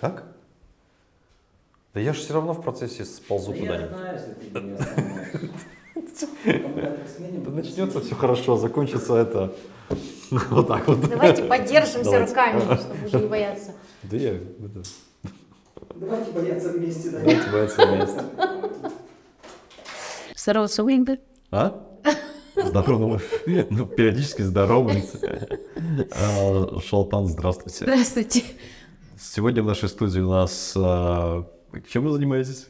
Как? Да я же все равно в процессе сползу да куда-нибудь. Я знаю, если ты меня да начнется все хорошо, закончится это вот так вот. Давайте поддержимся руками, чтобы уже не бояться. Да я... Давайте бояться вместе. Да. Давайте бояться вместе. Здорово, Суинбер. А? Здорово. Ну, периодически здороваемся. А, Шолтан, здравствуйте. Здравствуйте. Сегодня в нашей студии у нас... А, чем вы занимаетесь?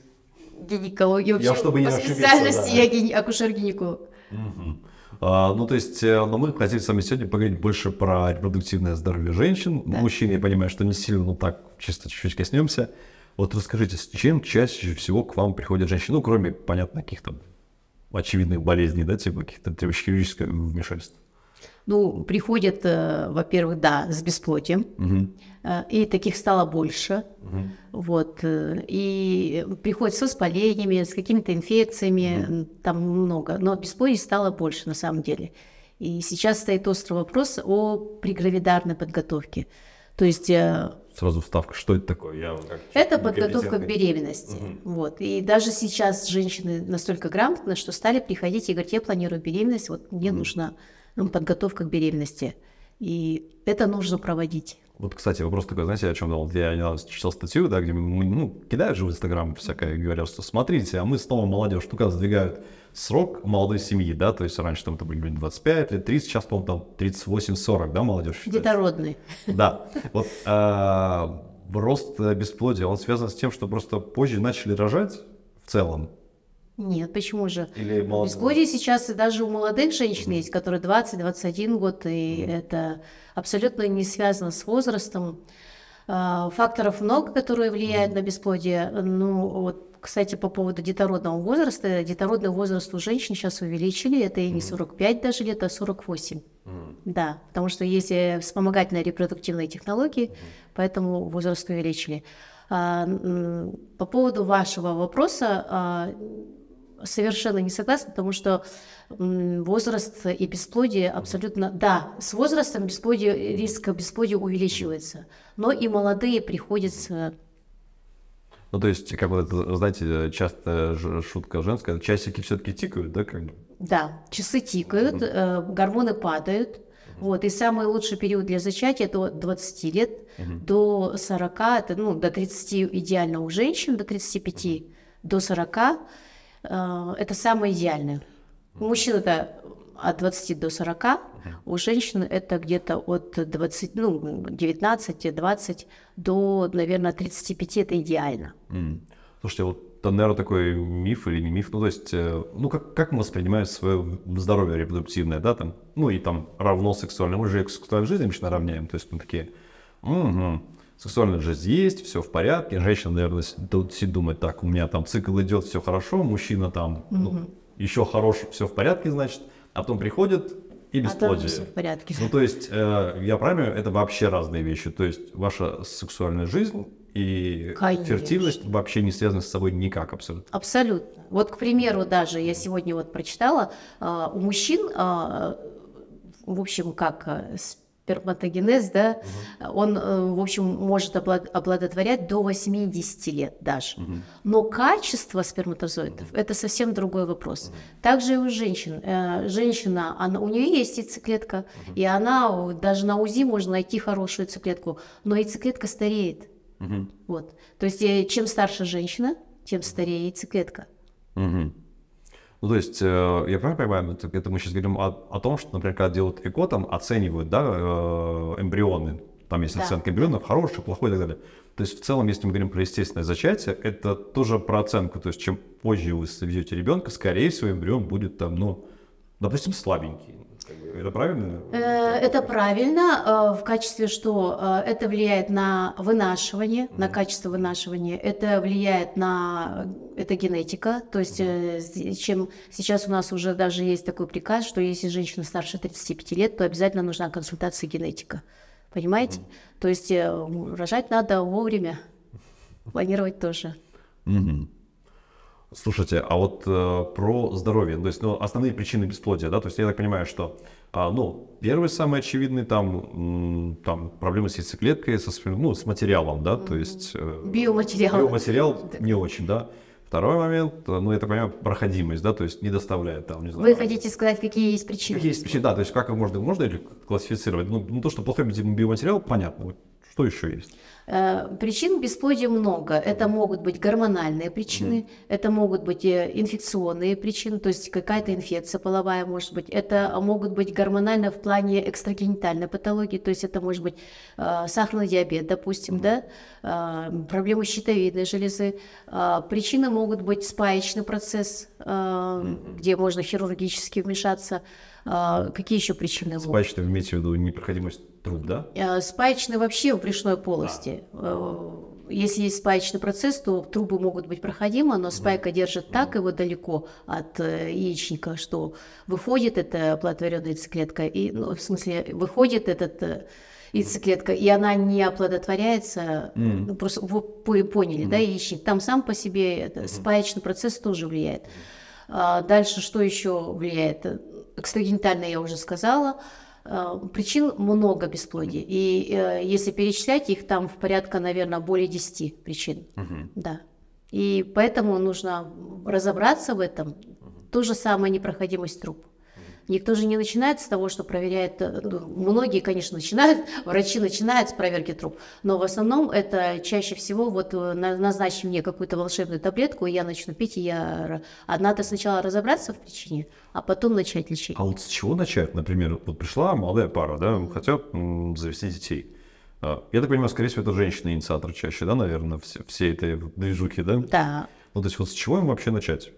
Гинекология. Вообще, я, чтобы не по специальности да. я гине... акушер-гинеколог. Угу. А, ну, то есть, э, но мы хотели с вами сегодня поговорить больше про репродуктивное здоровье женщин. Да. Ну, Мужчин, я понимаю, что не сильно, но ну, так, чисто чуть-чуть коснемся. Вот расскажите, с чем чаще всего к вам приходят женщины, ну, кроме, понятно, каких-то очевидных болезней, да, типа каких-то хирургического вмешательств? ну, приходят, э, во-первых, да, с бесплодием, угу. Э, и таких стало больше, угу. вот, э, и приходят с воспалениями, с какими-то инфекциями, угу. там много, но бесплодий стало больше на самом деле. И сейчас стоит острый вопрос о прегравидарной подготовке. То есть сразу вставка, что это такое? Я как это подготовка к беременности. Угу. Вот. И даже сейчас женщины настолько грамотны, что стали приходить и говорить, я планирую беременность, вот мне угу. нужно ну, подготовка к беременности. И это нужно проводить. Вот, кстати, вопрос такой, знаете, о чем думал? Я недавно читал статью, да, где ну, кидают же в Инстаграм всякое, говорят, что смотрите, а мы снова молодежь, штука сдвигают срок молодой семьи, да, то есть раньше там это были 25 лет, 30, сейчас, по-моему, там 38-40, да, молодежь? Детородный. Да, вот а, рост бесплодия, он связан с тем, что просто позже начали рожать в целом, нет, почему же? Или молодые? Бесплодие сейчас и даже у молодых женщин mm есть, которые 20-21 год, и mm это абсолютно не связано с возрастом. А, факторов много, которые влияют mm на бесплодие. Ну, вот, кстати, по поводу детородного возраста. Детородный возраст у женщин сейчас увеличили. Это и не 45 даже лет, а 48. mm Да, потому что есть э, вспомогательные репродуктивные технологии, mm поэтому возраст увеличили. А, по поводу вашего вопроса, а, совершенно не согласна, потому что возраст и бесплодие абсолютно... Да, с возрастом бесплодие, риск бесплодия увеличивается, но и молодые приходится... Ну, то есть, как бы, знаете, часто шутка женская, часики все-таки тикают, да, как Да, часы тикают, э, гормоны падают, вот, и самый лучший период для зачатия до от 20 лет угу. до 40, это, ну, до 30 идеально у женщин, до 35, угу. до 40 Э, это самое идеальное. У мужчин это от 20 до 40, у женщин это где-то от 20, ну, 19, 20 до, наверное, 35, это идеально. Mm. Слушайте, вот там, наверное, такой миф или не миф, ну, то есть, э, ну, как, как мы воспринимаем свое здоровье репродуктивное, да, там, ну, и там равно сексуальное. мы же сексуальную жизнь обычно равняем, то есть мы такие, угу сексуальная жизнь есть, все в порядке. Женщина, наверное, сидит думает, так, у меня там цикл идет, все хорошо, мужчина там угу. ну, еще хорош, все в порядке, значит. А потом приходит и а бесплодие. А все в порядке. Ну, то есть, э, я правильно, это вообще разные вещи. То есть, ваша сексуальная жизнь и Конечно. фертильность вообще не связаны с собой никак абсолютно. Абсолютно. Вот, к примеру, даже я сегодня вот прочитала, э, у мужчин, э, в общем, как э, Сперматогенез, да, угу. он, э, в общем, может оплодотворять до 80 лет даже. Угу. Но качество сперматозоидов угу. – это совсем другой вопрос. Угу. Также и у женщин. Э, женщина, она, у нее есть яйцеклетка, угу. и она, даже на УЗИ можно найти хорошую яйцеклетку, но яйцеклетка стареет. Угу. Вот. То есть э, чем старше женщина, тем старее яйцеклетка. Угу. Ну, то есть, э, я правильно понимаю, это, это мы сейчас говорим о, о том, что, например, когда делают ЭКО, там оценивают, да, э, эмбрионы, там есть да. оценка эмбрионов, хороший, плохой и так далее. То есть, в целом, если мы говорим про естественное зачатие, это тоже про оценку. То есть, чем позже вы заведете ребенка, скорее всего, эмбрион будет там, ну, допустим, слабенький это правильно? Э, это правильно э, в качестве что? Э, это влияет на вынашивание, mm-hmm. на качество вынашивания. Это влияет на... Это генетика. То есть mm-hmm. чем сейчас у нас уже даже есть такой приказ, что если женщина старше 35 лет, то обязательно нужна консультация генетика. Понимаете? Mm-hmm. То есть рожать надо вовремя. Планировать тоже. Mm-hmm. Слушайте, а вот э, про здоровье, ну, то есть, ну, основные причины бесплодия, да, то есть я так понимаю, что, а, ну, первый самый очевидный там, там проблемы с яйцеклеткой, со, ну, с материалом, да, то есть... Э, биоматериал. Биоматериал не очень, да. Второй момент, э, ну, я так понимаю, проходимость, да, то есть не доставляет там, не знаю. Вы хотите сказать, какие есть причины? Какие есть причины, да, то есть как можно, можно ли классифицировать? Ну, ну то, что плохой биоматериал, понятно, что еще есть? Э, причин бесплодия много. Это могут быть гормональные причины, mm-hmm. это могут быть э, инфекционные причины, то есть какая-то инфекция половая может быть. Это могут быть гормонально в плане экстрагенитальной патологии, то есть это может быть э, сахарный диабет, допустим, mm-hmm. да, проблемы щитовидной железы. Причины могут быть спаечный процесс, mm-hmm. где можно хирургически вмешаться. Какие еще причины? Спаечный, вы имеете в виду непроходимость Труп, да? Э, спаечный вообще в брюшной полости. А. Если есть спаечный процесс, то трубы могут быть проходимы, но спайка держит так его далеко от э, яичника, что выходит эта оплодотворенная яйцеклетка, и, ну, в смысле, выходит этот яйцеклетка, и она не оплодотворяется, mm. ну, просто вы поняли, mm. да, яичник, там сам по себе это, mm. спаечный процесс тоже влияет. А дальше что еще влияет? Экстрагенитально я уже сказала, Э, причин много бесплодия. И э, если перечислять, их там в порядка, наверное, более 10 причин. Угу. Да. И поэтому нужно разобраться в этом. Угу. То же самое непроходимость труб. Никто же не начинает с того, что проверяет, э, ну, многие, конечно, начинают, врачи начинают с проверки труб, но в основном это чаще всего вот э, назначим мне какую-то волшебную таблетку, и я начну пить, и я... А надо сначала разобраться в причине, а потом начать лечение. А вот с чего начать? Например, вот пришла молодая пара, да, хотят завести детей. А, я так понимаю, скорее всего, это женщина-инициатор чаще, да, наверное, все, все этой движухи, да? Да. Ну, то есть вот с чего им вообще начать?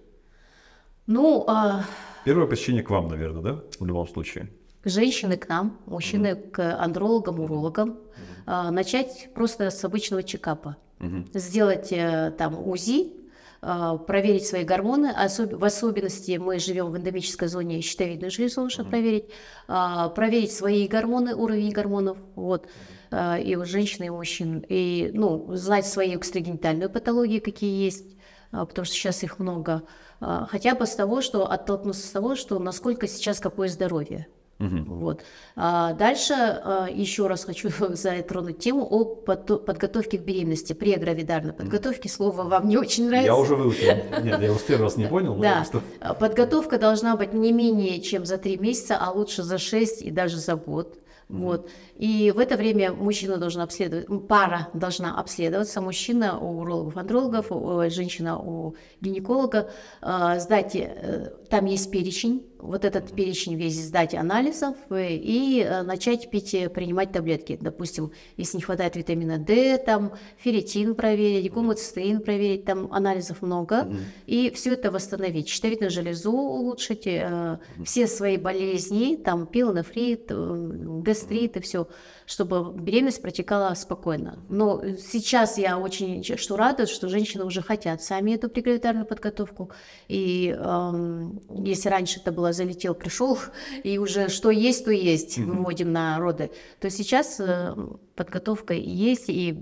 Ну, а... Первое посещение к вам, наверное, да? В любом случае. Женщины к нам, мужчины угу. к андрологам, урологам. Угу. А, начать просто с обычного чекапа. Угу. Сделать э, там УЗИ, а, проверить свои гормоны. Особ... В особенности мы живем в эндемической зоне щитовидной железы, нужно mm-hmm. проверить. А, проверить свои гормоны, уровень гормонов. Вот. А, и у женщин, и у мужчин. И ну, знать свою экстрагенитальную патологию, какие есть. А, потому что сейчас их много, а, хотя бы с того, что оттолкнулся, с того, что насколько сейчас какое здоровье. Угу. Вот. А дальше а, еще раз хочу затронуть тему о подготовке к беременности, прегравидарной подготовке. Слово вам не очень нравится. Я уже выучил. Нет, я его в первый раз не понял. Да. Что... Подготовка должна быть не менее чем за три месяца, а лучше за шесть и даже за год. Вот. И в это время мужчина должен обследовать, пара должна обследоваться, мужчина у урологов-андрологов, э, женщина у гинеколога, а, сдать, э, там есть перечень вот этот перечень весь сдать анализов э, и э, начать пить, э, принимать таблетки. Допустим, если не хватает витамина D, там ферритин проверить, гомоцистеин проверить, там анализов много. Mm-hmm. И все это восстановить. Щитовидную железу улучшить, э, все свои болезни, там пилонофрит, э, гастрит и все чтобы беременность протекала спокойно. Но сейчас я очень что рада, что женщины уже хотят сами эту прекретарную подготовку. И эм, если раньше это было залетел, пришел, и уже что есть, то есть, выводим на роды, то сейчас э, подготовка есть, и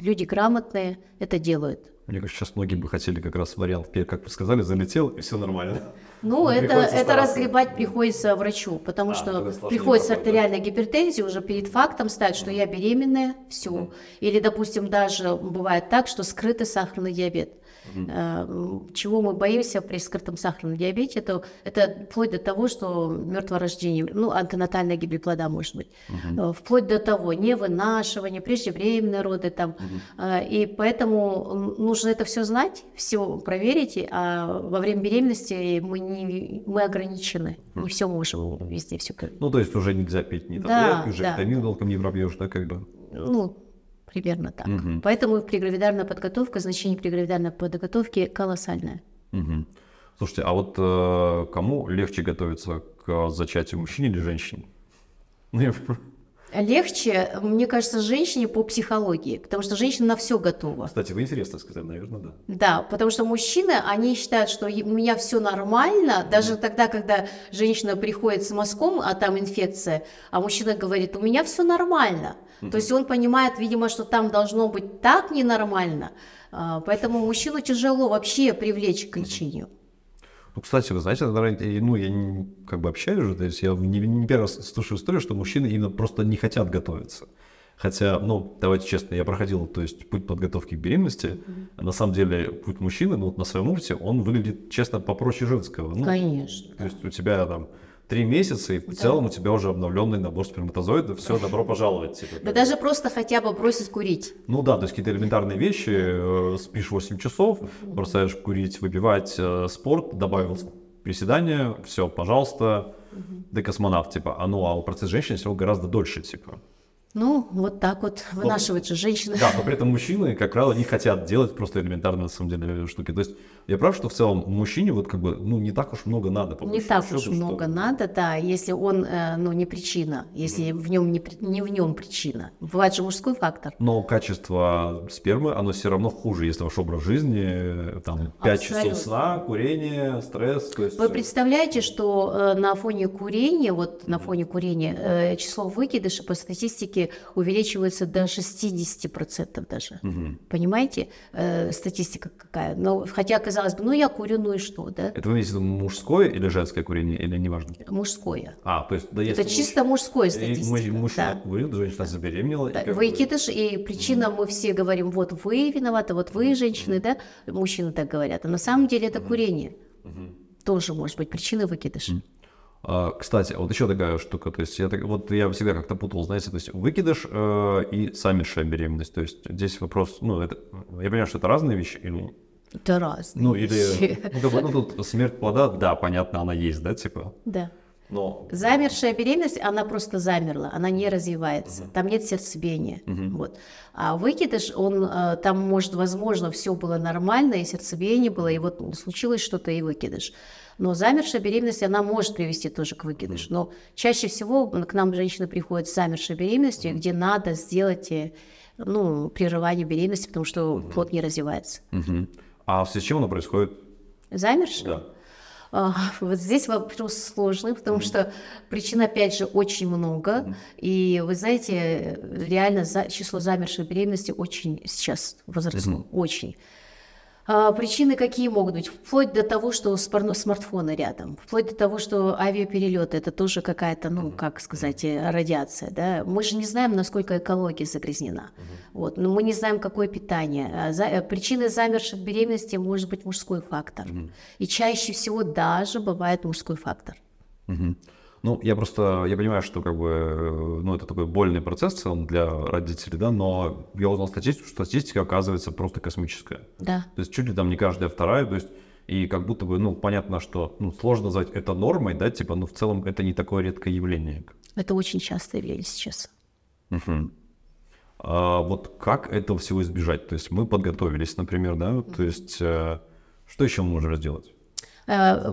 люди грамотные это делают. Мне кажется, сейчас многие бы хотели как раз вариант, как вы сказали, залетел, и все нормально. Ну, ну, это, это разгребать приходится врачу, потому а, что приходится артериальная гипертензия уже перед фактом ставить, что я беременная, все. Или, допустим, даже бывает так, что скрытый сахарный диабет. Угу. Чего мы боимся при скрытом сахарном диабете, это, это вплоть до того, что мертворождение, ну, антенатальная гибель плода может быть, угу. вплоть до того, не невынашивание, преждевременные роды там. Угу. И поэтому нужно это все знать, все проверить, а во время беременности мы, не, мы ограничены, хм. не все можем везде все. Ну, то есть уже нельзя пить ни таблетки, да, уже да. витамин волком не пробьешь, да, как бы? Ну, примерно так. Угу. Поэтому прегравидарная подготовка, значение прегравидарной подготовки колоссальное. Угу. Слушайте, а вот э, кому легче готовиться к зачатию мужчине или женщине? Ну, легче, мне кажется, женщине по психологии, потому что женщина на все готова. Кстати, вы интересно сказали, наверное, да. Да, потому что мужчины, они считают, что у меня все нормально, даже mm-hmm. тогда, когда женщина приходит с мазком, а там инфекция, а мужчина говорит, у меня все нормально. Mm-hmm. То есть он понимает, видимо, что там должно быть так ненормально, а, поэтому мужчину тяжело вообще привлечь к лечению. Ну, кстати, вы знаете, ну, я не, как бы общаюсь уже, то есть я не, не первый раз слушаю историю, что мужчины именно просто не хотят готовиться. Хотя, ну, давайте честно, я проходил, то есть, путь подготовки к беременности. Mm-hmm. На самом деле, путь мужчины, ну, вот на своем опыте, он выглядит, честно, попроще женского. Ну, Конечно. То есть, у тебя там три месяца, и в да. целом у тебя уже обновленный набор сперматозоидов. Все, добро пожаловать. Типа, да даже просто хотя бы бросить курить. Ну да, то есть какие-то элементарные вещи. Э, спишь 8 часов, бросаешь курить, выбивать, э, спорт, добавил приседания, все, пожалуйста, ты космонавт, типа. А ну, а у процесса женщины всего гораздо дольше, типа. Ну, вот так вот вынашивать же женщины. Да, но при этом мужчины, как правило, не хотят делать просто элементарные на самом деле, штуки. То есть я прав, что в целом мужчине вот как бы, ну, не так уж много надо. По не так счету, уж много что... надо, да, если он, э, ну, не причина, если mm. в нем не, не в нем причина. Бывает же мужской фактор. Но качество спермы, оно все равно хуже, если ваш образ жизни, э, там, 5 Абсолютно. часов сна, курение, стресс. То есть... Вы представляете, что э, на фоне курения, вот на фоне курения, число выкидышей по статистике увеличиваются до 60% даже. Угу. Понимаете, э, статистика какая? Но, хотя, казалось бы, ну я курю, ну и что, да? Это вы имеете в виду мужское или женское курение, или неважно? Мужское. А, то есть... Да, это муж... чисто мужское статистика. И мужчина да. курил, женщина забеременела. Да. И вы и причина, угу. мы все говорим, вот вы виноваты, вот вы женщины, угу. да? Мужчины так говорят. А на самом деле это угу. курение. Угу. Тоже может быть причина выкидыша. Угу. А, кстати, вот еще такая штука, то есть я вот я всегда как-то путал, знаете, то есть выкидыш э, и самершая беременность, то есть здесь вопрос, ну это, я понимаю, что это разные вещи или? Это разные. Ну или, вещи. ну, ну тут смерть плода, да, понятно, она есть, да, типа? Да. Но... Замершая беременность, она просто замерла, она не развивается, угу. там нет сердцебиения. Угу. Вот. А выкидыш, он э, там, может, возможно, все было нормально, и сердцебиение было, и вот случилось что-то, и выкидыш. Но замершая беременность, она может привести тоже к выкидышу. Но чаще всего к нам женщины приходят с замершей беременностью, где надо сделать э, ну, прерывание беременности, потому что плод не развивается. А с чем оно происходит? Замершая? Да. А, вот здесь вопрос сложный, потому mm-hmm. что причин, опять же, очень много. Mm-hmm. И вы знаете, э, реально за, число замерших беременностей очень сейчас возросло. Mm-hmm. Очень. А, причины какие могут быть? Вплоть до того, что смартфоны рядом, вплоть до того, что авиаперелеты это тоже какая-то, ну, как сказать, э, радиация. Да? Мы же не знаем, насколько экология загрязнена. Вот. Но мы не знаем, какое питание. А, за... Э, Причиной замерших беременности может быть мужской фактор. И чаще всего даже бывает мужской фактор. Угу. Ну, я просто, я понимаю, что как бы, э, ну, это такой больный процесс в целом для родителей, да, но я узнал статистику, что статистика оказывается просто космическая. Да. То есть чуть ли там не каждая вторая, то есть и как будто бы, ну, понятно, что ну, сложно назвать это нормой, да, типа, ну, в целом это не такое редкое явление. Это очень частое явление сейчас. Угу. А вот как этого всего избежать? То есть мы подготовились, например, да, то есть э, что еще мы можем сделать? Э,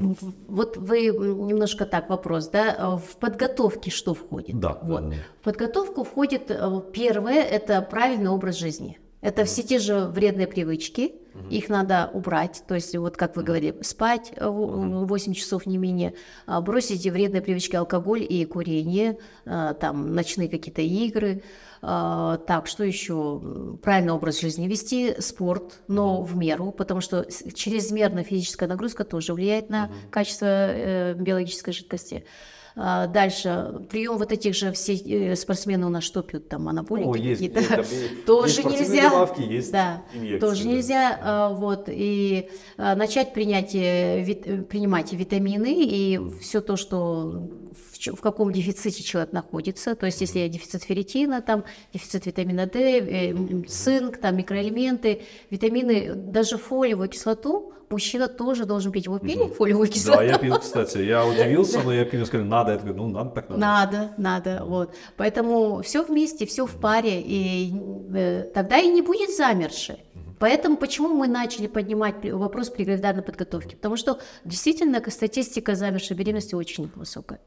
вот вы немножко так вопрос, да, э, в подготовке что входит? Да. Вот. В подготовку входит э, первое, это правильный образ жизни. Это все те же вредные привычки, угу. их надо убрать, то есть вот как вы говорили, спать 8 э, часов не менее, а, бросить вредные привычки алкоголь и курение, э, там ночные какие-то игры, а, так, что еще, правильный образ жизни вести, спорт, но в меру, потому что чрезмерная физическая нагрузка тоже влияет на качество э, биологической жидкости. А, дальше, прием вот этих же все э, спортсмены у нас что пьют, там анаболики какие-то, э, тоже нельзя. Лавки, есть да, тоже нельзя. А, вот, и а, начать принятие, принимать витамины и все то, что в в каком дефиците человек находится. То есть, если я дефицит ферритина, там дефицит витамина D, э, цинк, там микроэлементы, витамины, даже фолиевую кислоту мужчина тоже должен пить. Вы пили угу. фолиевую кислоту? Да, я пил, кстати. Я удивился, но я пил, сказали, надо. это, ну, надо так надо. Надо, надо, вот. Поэтому все вместе, все в паре, и э, тогда и не будет замерши. Поэтому почему мы начали поднимать вопрос преградарной подготовки? Потому что действительно статистика замершей беременности очень высокая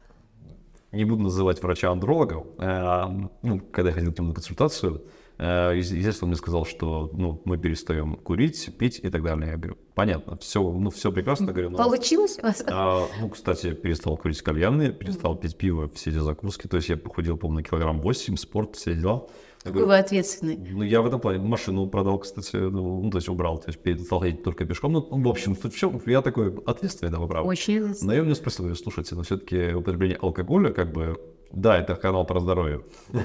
не буду называть врача-андролога, э, ну, когда я ходил к нему на консультацию, э, естественно, он мне сказал, что ну, мы перестаем курить, пить и так далее. Я говорю, понятно, все, ну, все прекрасно. Говорю, но, Получилось у вас? А, ну, кстати, перестал курить кальянные, перестал пить пиво, все эти закуски. То есть я похудел, по-моему, на килограмм 8, спорт, все дела. Какой говорю, вы ответственный. Ну, я в этом плане машину продал, кстати, ну, ну то есть убрал, то есть перестал ездить только пешком. Ну, ну в общем, в чем, я такой ответственный, да, по праву. Очень ответственный. Но я у него спросил, слушайте, но все-таки употребление алкоголя, как бы, да, это канал про здоровье.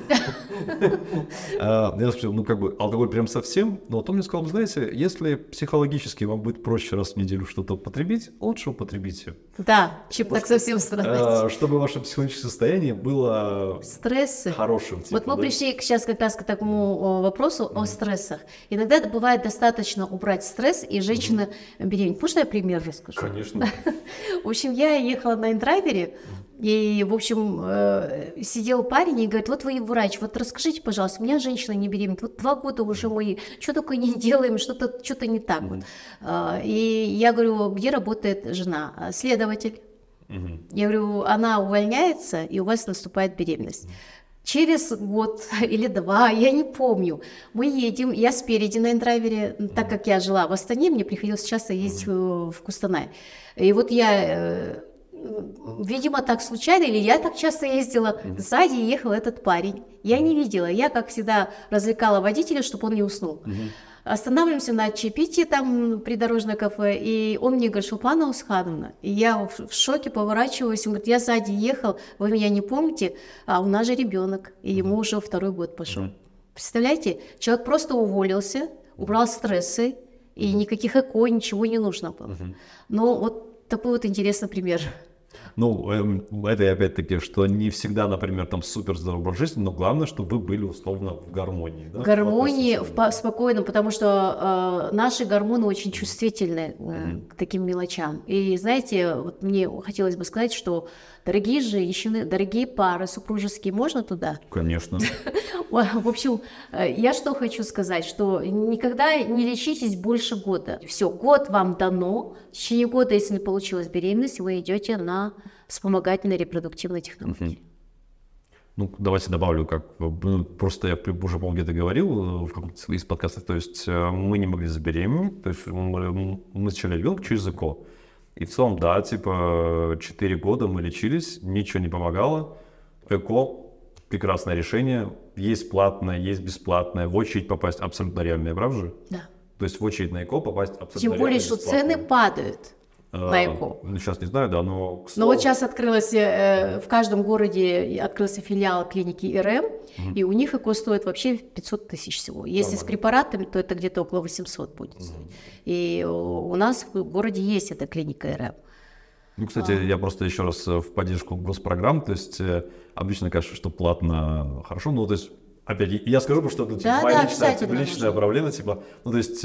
А, я спросил, ну как бы алкоголь прям совсем? Но потом мне сказал, знаете, если психологически вам будет проще раз в неделю что-то потребить, лучше употребите. Да, чем так совсем страдать. А, чтобы ваше психологическое состояние было стрессы. хорошим. вот мы типа, да? пришли сейчас как раз к такому вопросу о стрессах. Иногда бывает достаточно убрать стресс, и женщина беременна. Можно я пример расскажу? Конечно. В общем, я ехала на индрайвере, и, в общем, э, сидел парень и говорит, вот вы врач, вот расскажите, пожалуйста, у меня женщина не беременна, вот два года уже мы, что только не делаем, что-то что не так. Вот. А, и я говорю, где работает жена? А, Следователь. mm Я говорю, она увольняется, и у вас наступает беременность. mm Через год или два, я не помню, мы едем, я спереди на индрайвере, так как я жила в Астане, мне приходилось часто ездить mm в Кустанай. И вот я э, видимо, так случайно, или я так часто ездила, сзади ехал этот парень. Я не видела. Я, как всегда, развлекала водителя, чтобы он не уснул. Останавливаемся на чаепитии, там придорожное кафе, и он мне говорит, Шулпана Усхановна. И я в шоке поворачиваюсь, он говорит, я сзади ехал, вы меня не помните, а у нас же ребенок, и ему уже второй год пошел. Представляете, человек просто уволился, убрал стрессы, и никаких ЭКО, ничего не нужно было. Но вот такой вот интересный пример. Ну, эм, это опять-таки, что не всегда, например, там супер здоровый образ жизни, но главное, чтобы вы были условно в гармонии. Да? гармонии, в по спокойном, потому что э, наши гормоны очень чувствительны э, mm-hmm. к таким мелочам. И знаете, вот мне хотелось бы сказать, что Дорогие женщины, дорогие пары супружеские, можно туда? Конечно. В общем, э, я что хочу сказать, что никогда не лечитесь больше года. Все, год вам дано. В течение года, если не получилась беременность, вы идете на вспомогательные репродуктивные технологии. Ну, давайте добавлю, как ну, просто я уже, помню где-то говорил э, в, из подкаста, то есть э, мы не могли забеременеть, то есть мы, мы сначала ребенка через ЭКО, и в целом, да, типа, 4 года мы лечились, ничего не помогало. ЭКО – прекрасное решение. Есть платное, есть бесплатное. В очередь попасть абсолютно реальная, правда же? Да. То есть в очередь на ЭКО попасть абсолютно Тем более, что бесплатно. цены падают. На ИКО. А, сейчас ну, не знаю, да, но... Но ну, вот сейчас открылось, э, в каждом городе открылся филиал клиники РМ, угу. и у них ЭКО стоит вообще 500 тысяч всего. Если Нормально. с препаратами, то это где-то около 800 будет угу. И у нас в городе есть эта клиника РМ. Ну, кстати, а. я просто еще раз э, в поддержку госпрограмм, то есть э, обычно, конечно, что платно хорошо, но ну, то есть, опять, я скажу, потому что ну, типа, да, моя да, личная, типа, личная проблема, типа, ну, то есть...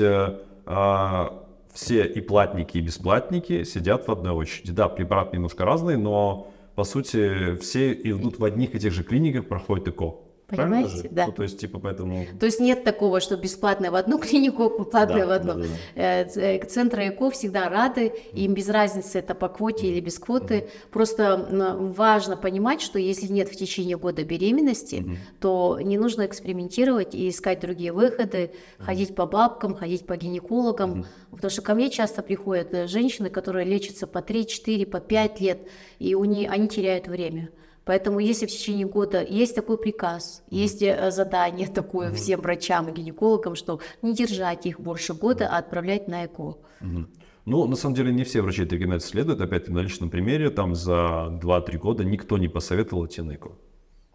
А, все и платники, и бесплатники сидят в одной очереди. Да, препарат немножко разный, но по сути все идут в одних и тех же клиниках, проходят ЭКО. Понимаете, же? да. Ну, то есть, типа, поэтому... То есть нет такого, что бесплатно в одну клинику, платное да, в одну. Да, да. Э, э, Центры ЭКО всегда рады, им без разницы, это по квоте или без квоты. Угу. Просто важно понимать, что если нет в течение года беременности, угу. то не нужно экспериментировать и искать другие выходы, угу. ходить по бабкам, ходить по гинекологам. Угу. Потому что ко мне часто приходят э, женщины, которые лечатся по 3, 4, по 5 лет, и у них, они теряют время. Поэтому если в течение года есть такой приказ, есть э, задание такое всем врачам и гинекологам, что не держать их больше года, а отправлять на ЭКО. Ну, на самом деле, не все врачи этой рекомендации следуют. опять на личном примере, там за 2-3 года никто не посоветовал идти на ЭКО.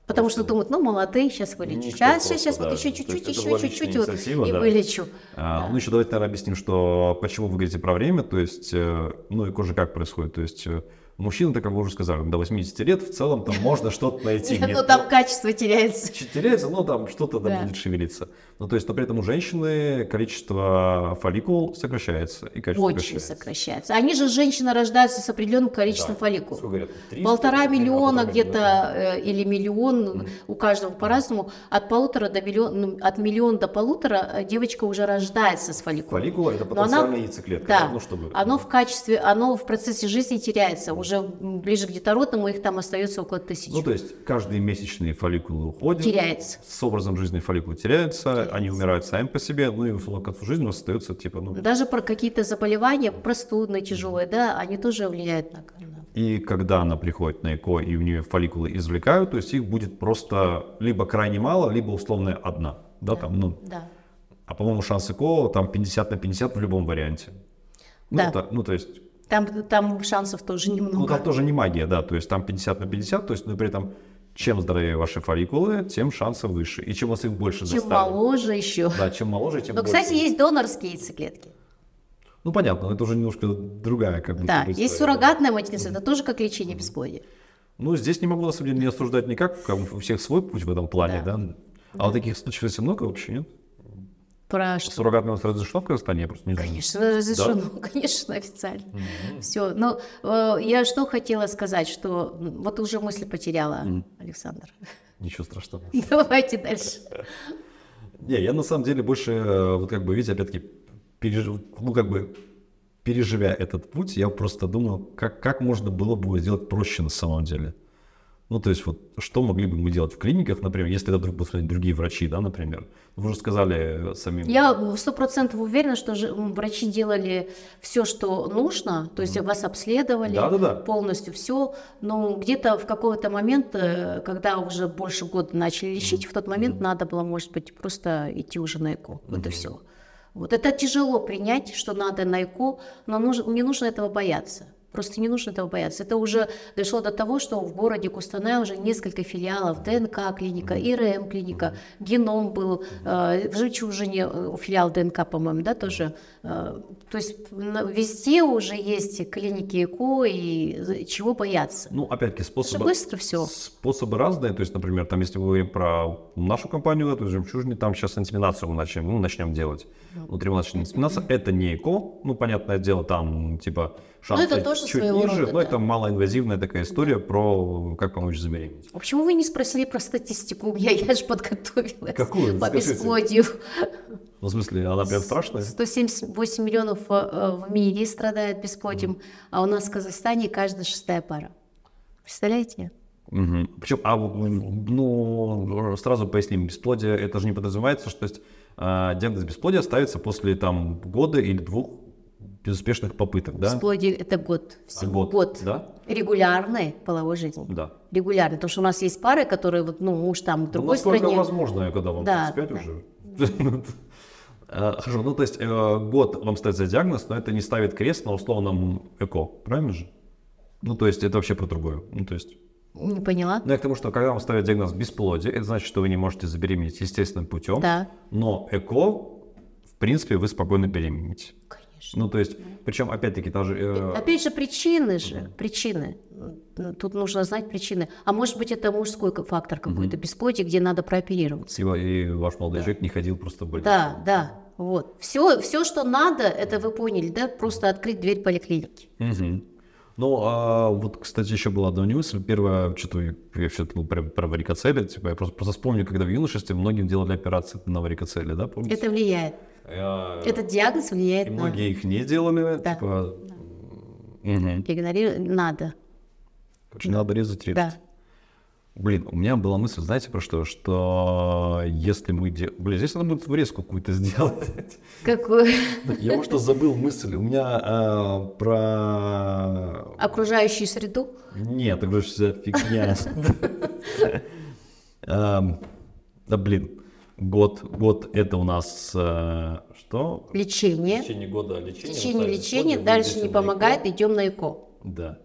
Потому просто... что думают, ну, молодые, сейчас вылечу. Ничего сейчас, просто, сейчас, да. вот еще чуть-чуть, еще чуть-чуть вот, и да. вылечу. А, да. Ну, еще давайте, наверное, объясним, что, почему вы говорите про время. То есть, э, ну, ЭКО же как происходит? То есть, э, Мужчина, так как вы уже сказали, до 80 лет в целом там можно что-то найти. Ну там качество теряется. Теряется, но там что-то там будет шевелиться. Ну, то есть, но при этом у женщины количество фолликул сокращается. И количество. Очень сокращается. сокращается. Они же, женщины, рождаются с определенным количеством да. фолликул. Сколько говорят? 300, полтора миллиона где-то э, или миллион, mm у каждого по-разному. От полутора до миллиона, ну, от миллиона до полутора э, девочка уже рождается с фолликулом. Фолликула – это потенциальная но она, яйцеклетка. Да, ну, чтобы, оно да. в качестве, оно в процессе жизни теряется. Уже ближе к детородному их там остается около ну, тысячи. Ну, то есть, каждый месячный фолликул уходит. Теряется. С образом жизни фолликул теряется. теряется они умирают сами по себе, ну и условно к концу жизни у нас остается типа, ну... Даже про какие-то заболевания, простудные, тяжелые, да, они тоже влияют на И когда она приходит на ЭКО и у нее фолликулы извлекают, то есть их будет просто либо крайне мало, либо условно одна. Да, да там, ну. Да. А по-моему, шанс ЭКО там 50 на 50 в любом варианте. Ну, да. ну то есть... Там, там шансов тоже немного. Ну, там тоже не магия, да, то есть там 50 на 50, то есть, ну, при этом чем здоровее ваши фолликулы, тем шансы выше. И чем у вас их больше Чем доставим. моложе еще. Да, чем моложе, тем Но, больше. кстати, есть донорские яйцеклетки. Ну, понятно, это уже немножко другая как бы. Да, типа, история. есть суррогатная материнство, это тоже как лечение бесплодия. Ну, здесь не могу, на самом деле, не осуждать никак, у всех свой путь в этом плане, да. да? А да. вот таких случаев очень много вообще нет? Про что? Суррогатное вас разрешено в Казахстане? Я просто не знаю. Конечно, разрешено, да? конечно, официально. Mm-hmm. Все. Но э, я что хотела сказать, что вот уже мысли потеряла, mm-hmm. Александр. Ничего страшного. Давайте дальше. Не, я на самом деле больше, э, вот как бы, видите, опять-таки, переж... ну, как бы, переживя этот путь, я просто думал, как, как можно было бы сделать проще на самом деле. Ну, то есть, вот что могли бы мы делать в клиниках, например, если это вдруг будут другие врачи, да, например? Вы уже сказали самим. Я сто процентов уверена, что же врачи делали все, что нужно, то есть mm. вас обследовали да, да, да. полностью все, но где-то в какой-то момент, когда уже больше года начали лечить, mm. в тот момент mm. надо было, может быть, просто идти уже на ЭКО, mm. вот и все. Вот это тяжело принять, что надо на ЭКО, но нужно, не нужно этого бояться. Просто не нужно этого бояться. Это уже дошло до того, что в городе Кустанай уже несколько филиалов ДНК клиника, ИРМ клиника, геном был, э, в Жемчужине э, филиал ДНК, по-моему, да, тоже. Э, то есть везде уже есть клиники ЭКО и чего бояться. Ну, опять-таки, способы... быстро все. Способы разные, то есть, например, там, если мы говорим про нашу компанию, да, то есть Жемчужине, там сейчас интиминацию мы начнем, мы начнем делать внутриматочная дисциплинация. Это не ЭКО, ну, понятное дело, там, типа, ну, шансы это тоже чуть ниже, рода, но да. это малоинвазивная такая история да. про как помочь забеременеть. А почему вы не спросили про статистику? Я, я же подготовилась. Какую? По бесплодию. Ну, в смысле, она прям страшная? 178 миллионов э, в мире страдает бесплодием, mm. а у нас в Казахстане каждая шестая пара. Представляете? Угу. Причем, а ну, сразу поясним, бесплодие, это же не подразумевается, что есть а, диагноз бесплодия ставится после там, года или двух безуспешных попыток. Да? Бесплодие это год. Всего. Год, год. Да? Регулярной половой жизни. Да. Регулярной. Потому что у нас есть пары, которые, вот, ну, муж там в другой ну, стране. возможно, когда вам да, 35 да. уже. Э, хорошо, ну то есть э, год вам ставится диагноз, но это не ставит крест на условном ЭКО, правильно же? Ну то есть это вообще про другое. Ну то есть не поняла. Ну, я к тому, что когда вам ставят диагноз бесплодие, это значит, что вы не можете забеременеть естественным путем. Да. Но ЭКО, в принципе, вы спокойно беременеете. Конечно. Ну, то есть, причем, опять-таки, даже. Э, э... Опять же, причины же, да. причины. Тут нужно знать причины. А может быть, это мужской фактор какой-то, угу. бесплодие, где надо прооперироваться. И, и ваш молодой да. человек не ходил просто в Да, да. Вот. Все, все, что надо, это вы поняли, да? Просто открыть дверь поликлиники. Угу. Ну, а вот, кстати, еще была одна мысль. Первое, что-то я, я все был про, про варикоцели. Типа, я просто, просто вспомню, когда в юношестве многим делали операции на варикоцели, да, помните? Это влияет. А, я... Этот диагноз влияет и на... многие их не делали. Да. Типа... да. Угу. Игнорировать надо. Короче, надо резать репет. Да. Блин, у меня была мысль, знаете, про что? Что если мы... Де... Блин, здесь надо будет врезку какую-то сделать. Какую? Я, может, забыл мысль. У меня э, про... Окружающую среду? Нет, окружающая фигня. Да, блин. Год, год это у нас э, что? А лечение. В течение года лечение. В течение лечения, дальше не помогает, идем на ЭКО. Да.